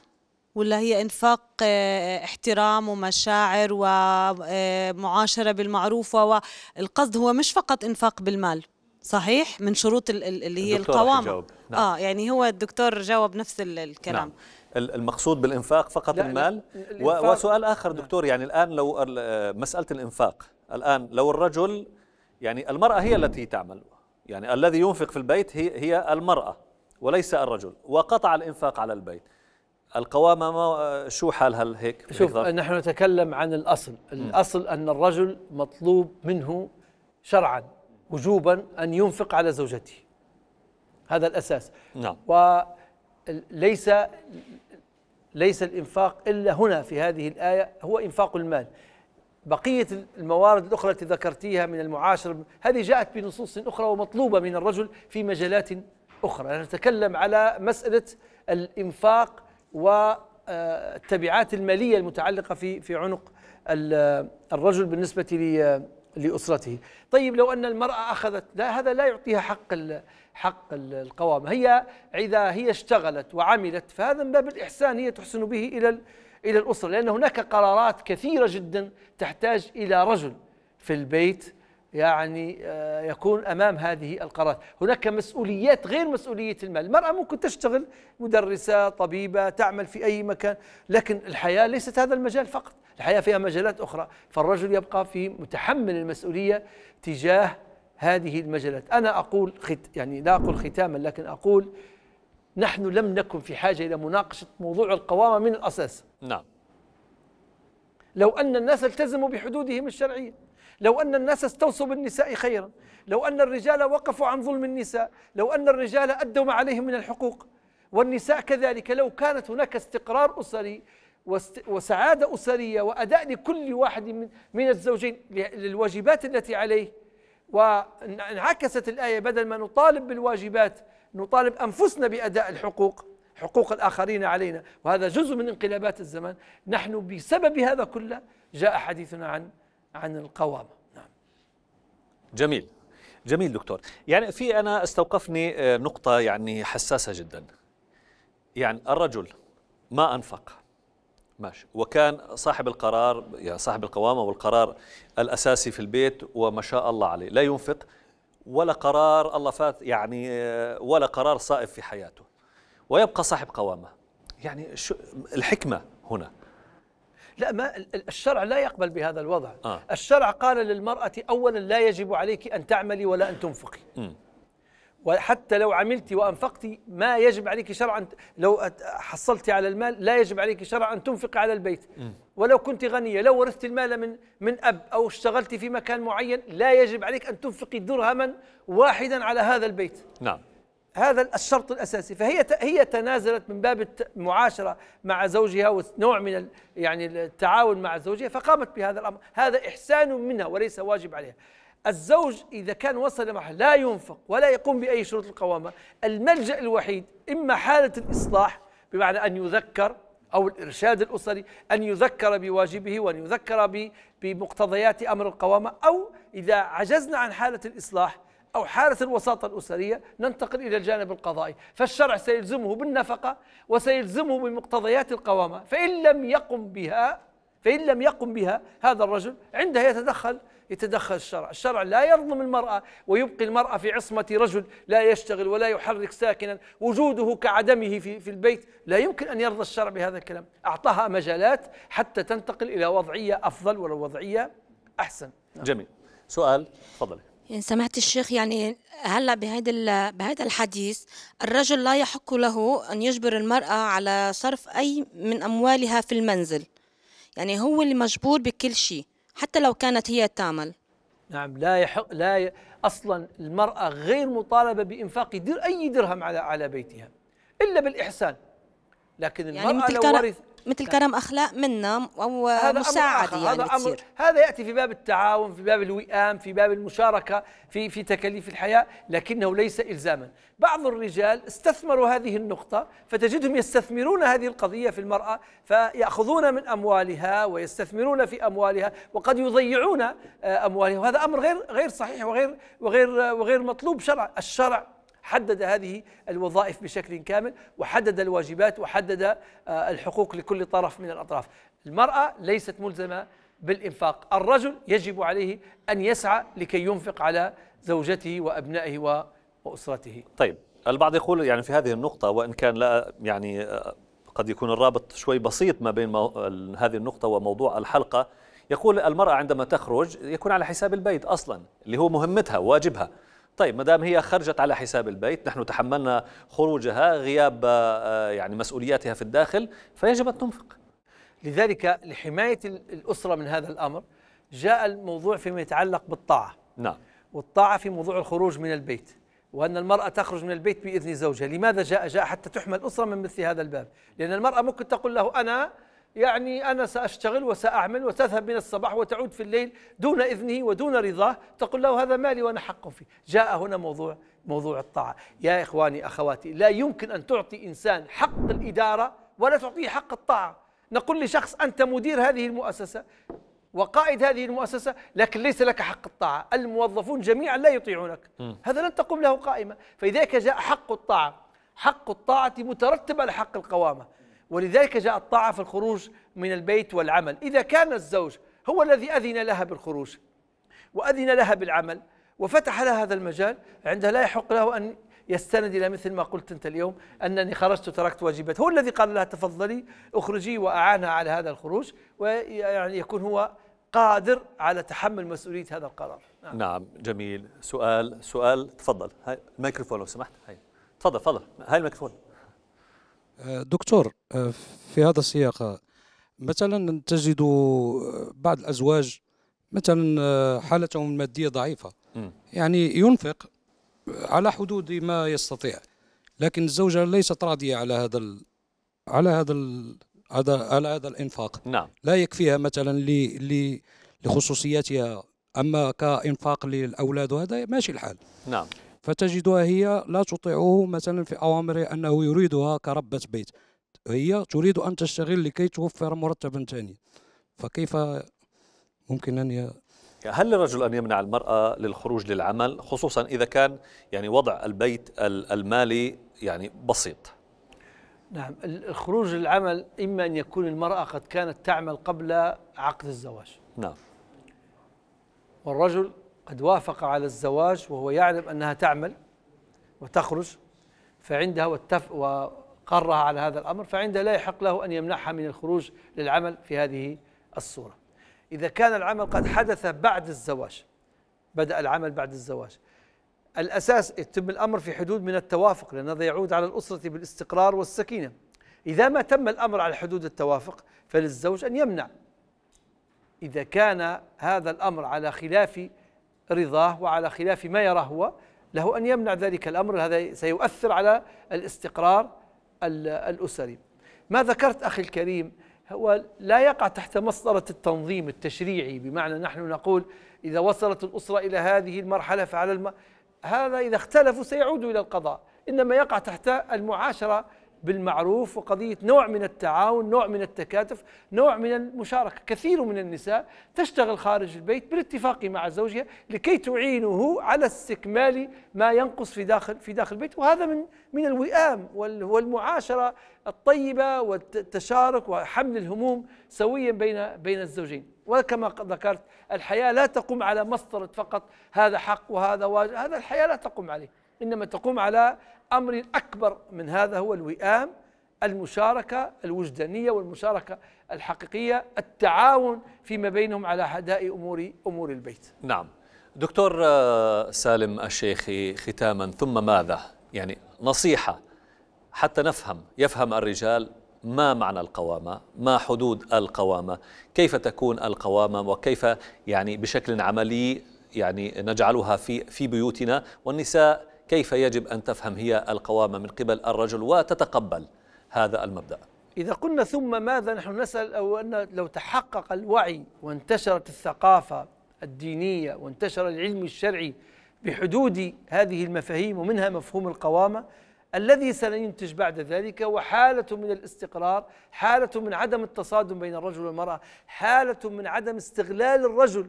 ولا هي انفاق آه، احترام ومشاعر ومعاشره آه، بالمعروف والقصد هو مش فقط انفاق بالمال صحيح من شروط اللي هي القوامه نعم. اه يعني هو الدكتور جاوب نفس الكلام نعم. المقصود بالانفاق فقط لا المال لا. الإنفاق. وسؤال اخر نعم. دكتور يعني الان لو مساله الانفاق الآن لو الرجل يعني المرأة هي التي تعمل يعني الذي ينفق في البيت هي, هي المرأة وليس الرجل وقطع الإنفاق على البيت القوامة ما شو حالها هيك شوف نحن نتكلم عن الأصل الأصل أن الرجل مطلوب منه شرعا وجوبا أن ينفق على زوجته هذا الأساس نعم وليس ليس الإنفاق إلا هنا في هذه الآية هو إنفاق المال بقية الموارد الأخرى التي ذكرتيها من المعاشر هذه جاءت بنصوص أخرى ومطلوبة من الرجل في مجالات أخرى نتكلم على مسألة الإنفاق والتبعات المالية المتعلقة في في عنق الرجل بالنسبة لأسرته طيب لو أن المرأة أخذت لا هذا لا يعطيها حق حق القوام هي إذا هي اشتغلت وعملت فهذا من باب الإحسان هي تحسن به إلى إلى الأسرة لأن هناك قرارات كثيرة جدا تحتاج إلى رجل في البيت يعني آه، يكون امام هذه القرارات، هناك مسؤوليات غير مسؤوليه المال، المراه ممكن تشتغل مدرسه، طبيبه، تعمل في اي مكان، لكن الحياه ليست هذا المجال فقط، الحياه فيها مجالات اخرى، فالرجل يبقى في متحمل المسؤوليه تجاه هذه المجالات، انا اقول خت يعني لا اقول ختاما لكن اقول نحن لم نكن في حاجة إلى مناقشة موضوع القوامة من الأساس نعم لو أن الناس التزموا بحدودهم الشرعية لو أن الناس استوصوا بالنساء خيرا لو أن الرجال وقفوا عن ظلم النساء لو أن الرجال أدوا ما عليهم من الحقوق والنساء كذلك لو كانت هناك استقرار أسري وسعادة أسرية وأداء لكل واحد من, من الزوجين للواجبات التي عليه وانعكست الآية بدل ما نطالب بالواجبات نطالب أنفسنا بأداء الحقوق حقوق الآخرين علينا وهذا جزء من انقلابات الزمان نحن بسبب هذا كله جاء حديثنا عن عن القوامة نعم. جميل جميل دكتور يعني في أنا استوقفني آه، نقطة يعني حساسة جدا يعني الرجل ما أنفق ماشي وكان صاحب القرار يعني صاحب القوامة والقرار الأساسي في البيت وما شاء الله عليه لا ينفق ولا قرار الله فات يعني آه، ولا قرار صائب في حياته ويبقى صاحب قوامه يعني شو الحكمه هنا لا ما الشرع لا يقبل بهذا الوضع آه. الشرع قال للمرأة أولا لا يجب عليك أن تعملي ولا أن تنفقي م. وحتى لو عملتي وانفقتي ما يجب عليك شرعا لو حصلتي على المال لا يجب عليك شرعا أن تنفق على البيت ولو كنت غنية لو ورثت المال من من أب أو اشتغلت في مكان معين لا يجب عليك أن تنفقي درهما واحدا على هذا البيت نعم هذا الشرط الاساسي فهي هي تنازلت من باب المعاشره مع زوجها ونوع من يعني التعاون مع زوجها فقامت بهذا الامر هذا احسان منها وليس واجب عليها الزوج إذا كان وصل لمرحلة لا ينفق ولا يقوم بأي شروط القوامة الملجأ الوحيد إما حالة الإصلاح بمعنى أن يذكر أو الإرشاد الأسري أن يذكر بواجبه وأن يذكر بمقتضيات أمر القوامة أو إذا عجزنا عن حالة الإصلاح أو حالة الوساطة الأسرية ننتقل إلى الجانب القضائي فالشرع سيلزمه بالنفقة وسيلزمه بمقتضيات القوامة فإن لم يقم بها فإن لم يقم بها هذا الرجل عندها يتدخل يتدخل الشرع الشرع لا يظلم المرأة ويبقي المرأة في عصمة رجل لا يشتغل ولا يحرك ساكنا وجوده كعدمه في, في البيت لا يمكن أن يرضى الشرع بهذا الكلام أعطاها مجالات حتى تنتقل إلى وضعية أفضل ولو وضعية أحسن نعم. جميل سؤال تفضلي يعني سمعت الشيخ يعني هلا بهذا بهذا الحديث الرجل لا يحق له ان يجبر المراه على صرف اي من اموالها في المنزل يعني هو اللي مجبور بكل شيء حتى لو كانت هي تعمل نعم لا يحق لا ي... اصلا المراه غير مطالبه بانفاق در اي درهم على على بيتها الا بالاحسان لكن يعني المراه يعني لو ورث مثل كرم اخلاق منا او هذا مساعده أمر يعني هذا امر هذا ياتي في باب التعاون في باب الوئام في باب المشاركه في في تكاليف الحياه لكنه ليس الزاما بعض الرجال استثمروا هذه النقطه فتجدهم يستثمرون هذه القضيه في المراه فياخذون من اموالها ويستثمرون في اموالها وقد يضيعون آه، اموالها وهذا امر غير غير صحيح وغير وغير آه، وغير مطلوب شرع الشرع حدد هذه الوظائف بشكل كامل وحدد الواجبات وحدد آه، الحقوق لكل طرف من الأطراف المرأة ليست ملزمة بالإنفاق الرجل يجب عليه أن يسعى لكي ينفق على زوجته وأبنائه وأسرته طيب البعض يقول يعني في هذه النقطة وإن كان لا يعني آه، قد يكون الرابط شوي بسيط ما بين مو... هذه النقطة وموضوع الحلقة يقول المرأة عندما تخرج يكون على حساب البيت أصلا اللي هو مهمتها واجبها طيب ما دام هي خرجت على حساب البيت نحن تحملنا خروجها غياب آه، يعني مسؤولياتها في الداخل فيجب أن تنفق لذلك لحماية الأسرة من هذا الأمر جاء الموضوع فيما يتعلق بالطاعة نعم والطاعة في موضوع الخروج من البيت وأن المرأة تخرج من البيت بإذن زوجها لماذا جاء؟ جاء حتى تحمى الأسرة من مثل هذا الباب لأن المرأة ممكن تقول له أنا يعني أنا سأشتغل وسأعمل وتذهب من الصباح وتعود في الليل دون إذنه ودون رضاه تقول له هذا مالي وأنا حق فيه جاء هنا موضوع موضوع الطاعة يا إخواني أخواتي لا يمكن أن تعطي إنسان حق الإدارة ولا تعطيه حق الطاعة نقول لشخص أنت مدير هذه المؤسسة وقائد هذه المؤسسة لكن ليس لك حق الطاعة الموظفون جميعا لا يطيعونك م. هذا لن تقوم له قائمة فإذاك جاء حق الطاعة حق الطاعة مترتب على حق القوامة ولذلك جاء الطاعة في الخروج من البيت والعمل إذا كان الزوج هو الذي أذن لها بالخروج وأذن لها بالعمل وفتح لها هذا المجال عندها لا يحق له أن يستند إلى مثل ما قلت أنت اليوم أنني خرجت وتركت واجبات هو الذي قال لها تفضلي أخرجي وأعانها على هذا الخروج ويعني يكون هو قادر على تحمل مسؤولية هذا القرار نعم, نعم جميل سؤال سؤال تفضل هاي الميكروفون لو سمحت هاي تفضل تفضل هاي الميكروفون آه، دكتور آه، في هذا السياق مثلا تجد آه، بعض الازواج مثلا حالتهم الماديه ضعيفه يعني ينفق على حدود ما يستطيع لكن الزوجه ليست راضيه على هذا ال على هذا ال على هذا الانفاق نعم لا يكفيها مثلا ل لخصوصياتها اما كانفاق للاولاد وهذا ماشي الحال نعم فتجدها هي لا تطيعه مثلا في أوامره أنه يريدها كربة بيت هي تريد أن تشتغل لكي توفر مرتبا ثاني فكيف ممكن أن ي... هل للرجل أن يمنع المرأة للخروج للعمل خصوصا إذا كان يعني وضع البيت المالي يعني بسيط نعم الخروج للعمل إما أن يكون المرأة قد كانت تعمل قبل عقد الزواج نعم والرجل قد وافق على الزواج وهو يعلم أنها تعمل وتخرج فعندها واتف وقرها على هذا الأمر فعندها لا يحق له أن يمنعها من الخروج للعمل في هذه الصورة إذا كان العمل قد حدث بعد الزواج بدأ العمل بعد الزواج الأساس يتم الأمر في حدود من التوافق لأن هذا يعود على الأسرة بالاستقرار والسكينة إذا ما تم الأمر على حدود التوافق فللزوج أن يمنع إذا كان هذا الأمر على خلاف رضاه وعلى خلاف ما يراه هو له أن يمنع ذلك الأمر هذا سيؤثر على الاستقرار الأسري ما ذكرت أخي الكريم هو لا يقع تحت مسطرة التنظيم التشريعي بمعنى نحن نقول إذا وصلت الأسرة إلى هذه المرحلة فعلى الم... هذا إذا اختلفوا سيعودوا إلى القضاء إنما يقع تحت المعاشرة بالمعروف وقضية نوع من التعاون نوع من التكاتف نوع من المشاركة كثير من النساء تشتغل خارج البيت بالاتفاق مع زوجها لكي تعينه على استكمال ما ينقص في داخل في داخل البيت وهذا من من الوئام والمعاشرة الطيبة والتشارك وحمل الهموم سويا بين بين الزوجين وكما ذكرت الحياة لا تقوم على مسطرة فقط هذا حق وهذا واجب هذا الحياة لا تقوم عليه إنما تقوم على أمر أكبر من هذا هو الوئام المشاركة الوجدانية والمشاركة الحقيقية التعاون فيما بينهم على حداء أمور أمور البيت نعم دكتور آه، سالم الشيخي ختاما ثم ماذا يعني نصيحة حتى نفهم يفهم الرجال ما معنى القوامة ما حدود القوامة كيف تكون القوامة وكيف يعني بشكل عملي يعني نجعلها في في بيوتنا والنساء كيف يجب أن تفهم هي القوامة من قبل الرجل وتتقبل هذا المبدأ إذا قلنا ثم ماذا نحن نسأل أو أن لو تحقق الوعي وانتشرت الثقافة الدينية وانتشر العلم الشرعي بحدود هذه المفاهيم ومنها مفهوم القوامة الذي سينتج بعد ذلك وحالة من الاستقرار حالة من عدم التصادم بين الرجل والمرأة حالة من عدم استغلال الرجل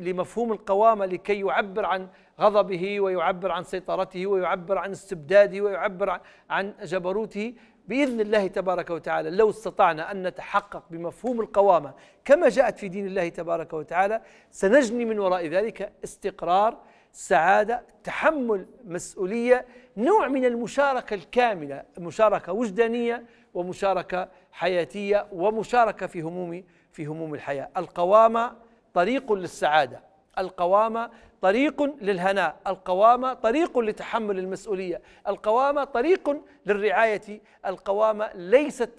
لمفهوم القوامة لكي يعبر عن غضبه ويعبر عن سيطرته ويعبر عن استبداده ويعبر عن جبروته باذن الله تبارك وتعالى لو استطعنا ان نتحقق بمفهوم القوامه كما جاءت في دين الله تبارك وتعالى سنجني من وراء ذلك استقرار سعاده تحمل مسؤوليه نوع من المشاركه الكامله مشاركه وجدانيه ومشاركه حياتيه ومشاركه في هموم في هموم الحياه القوامه طريق للسعاده القوامة طريق للهناء القوامة طريق لتحمل المسؤولية القوامة طريق للرعاية القوامة ليست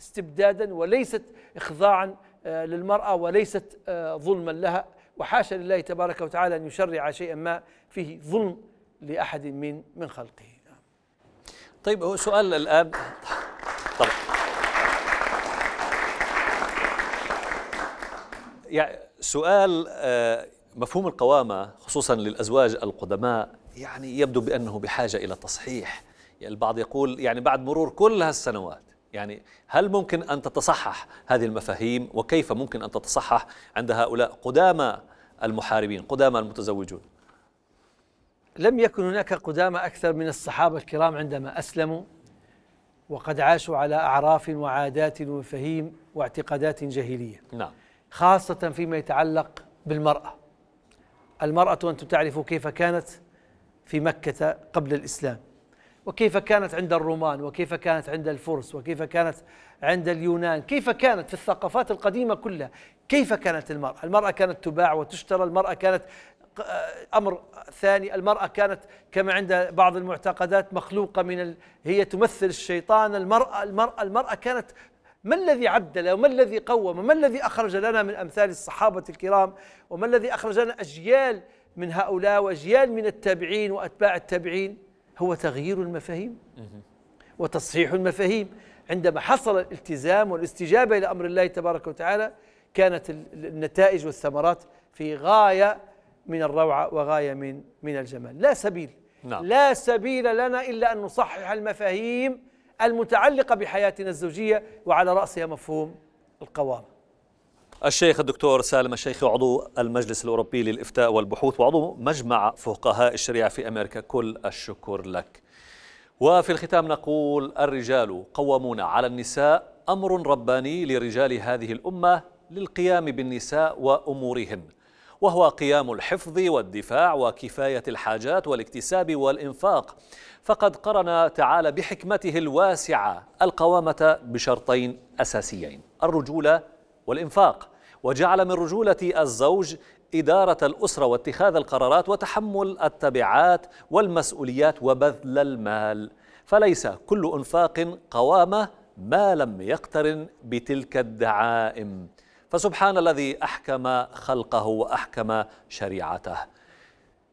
استبدادا وليست إخضاعا آه، للمرأة وليست آه، ظلما لها وحاشا لله تبارك وتعالى أن يشرع شيئا ما فيه ظلم لأحد من من خلقه طيب هو سؤال الآن طبعا يعني سؤال آه، مفهوم القوامة خصوصا للأزواج القدماء يعني يبدو بأنه بحاجة إلى تصحيح يعني البعض يقول يعني بعد مرور كل هالسنوات يعني هل ممكن أن تتصحح هذه المفاهيم وكيف ممكن أن تتصحح عند هؤلاء قدامى المحاربين قدامى المتزوجون لم يكن هناك قدامى أكثر من الصحابة الكرام عندما أسلموا وقد عاشوا على أعراف وعادات ومفاهيم واعتقادات جاهلية نعم خاصة فيما يتعلق بالمرأة المرأة أنتم تعرفوا كيف كانت في مكة قبل الإسلام وكيف كانت عند الرومان وكيف كانت عند الفرس وكيف كانت عند اليونان كيف كانت في الثقافات القديمة كلها كيف كانت المرأة المرأة كانت تباع وتشترى المرأة كانت آه، أمر ثاني المرأة كانت كما عند بعض المعتقدات مخلوقة من ال... هي تمثل الشيطان المرأة المرأة المرأة كانت ما الذي عدل وما الذي قوم وما الذي أخرج لنا من أمثال الصحابة الكرام وما الذي أخرج لنا أجيال من هؤلاء وأجيال من التابعين وأتباع التابعين هو تغيير المفاهيم وتصحيح المفاهيم عندما حصل الالتزام والاستجابة إلى أمر الله تبارك وتعالى كانت النتائج والثمرات في غاية من الروعة وغاية من من الجمال لا سبيل نعم. لا سبيل لنا إلا أن نصحح المفاهيم المتعلقة بحياتنا الزوجية وعلى رأسها مفهوم القوامة الشيخ الدكتور سالم الشيخ عضو المجلس الأوروبي للإفتاء والبحوث وعضو مجمع فقهاء الشريعة في أمريكا كل الشكر لك وفي الختام نقول الرجال قوامون على النساء أمر رباني لرجال هذه الأمة للقيام بالنساء وأمورهن وهو قيام الحفظ والدفاع وكفاية الحاجات والاكتساب والإنفاق فقد قرن تعالى بحكمته الواسعة القوامة بشرطين أساسيين الرجولة والإنفاق وجعل من رجولة الزوج إدارة الأسرة واتخاذ القرارات وتحمل التبعات والمسؤوليات وبذل المال فليس كل انفاق قوامه ما لم يقترن بتلك الدعائم فسبحان الذي احكم خلقه واحكم شريعته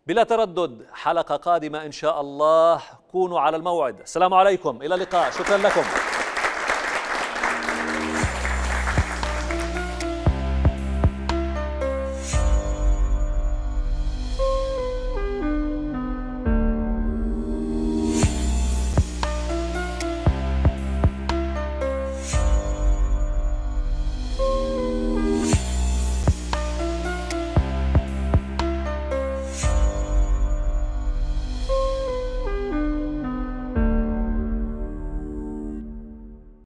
بلا تردد حلقه قادمه ان شاء الله كونوا على الموعد السلام عليكم الى اللقاء شكرا لكم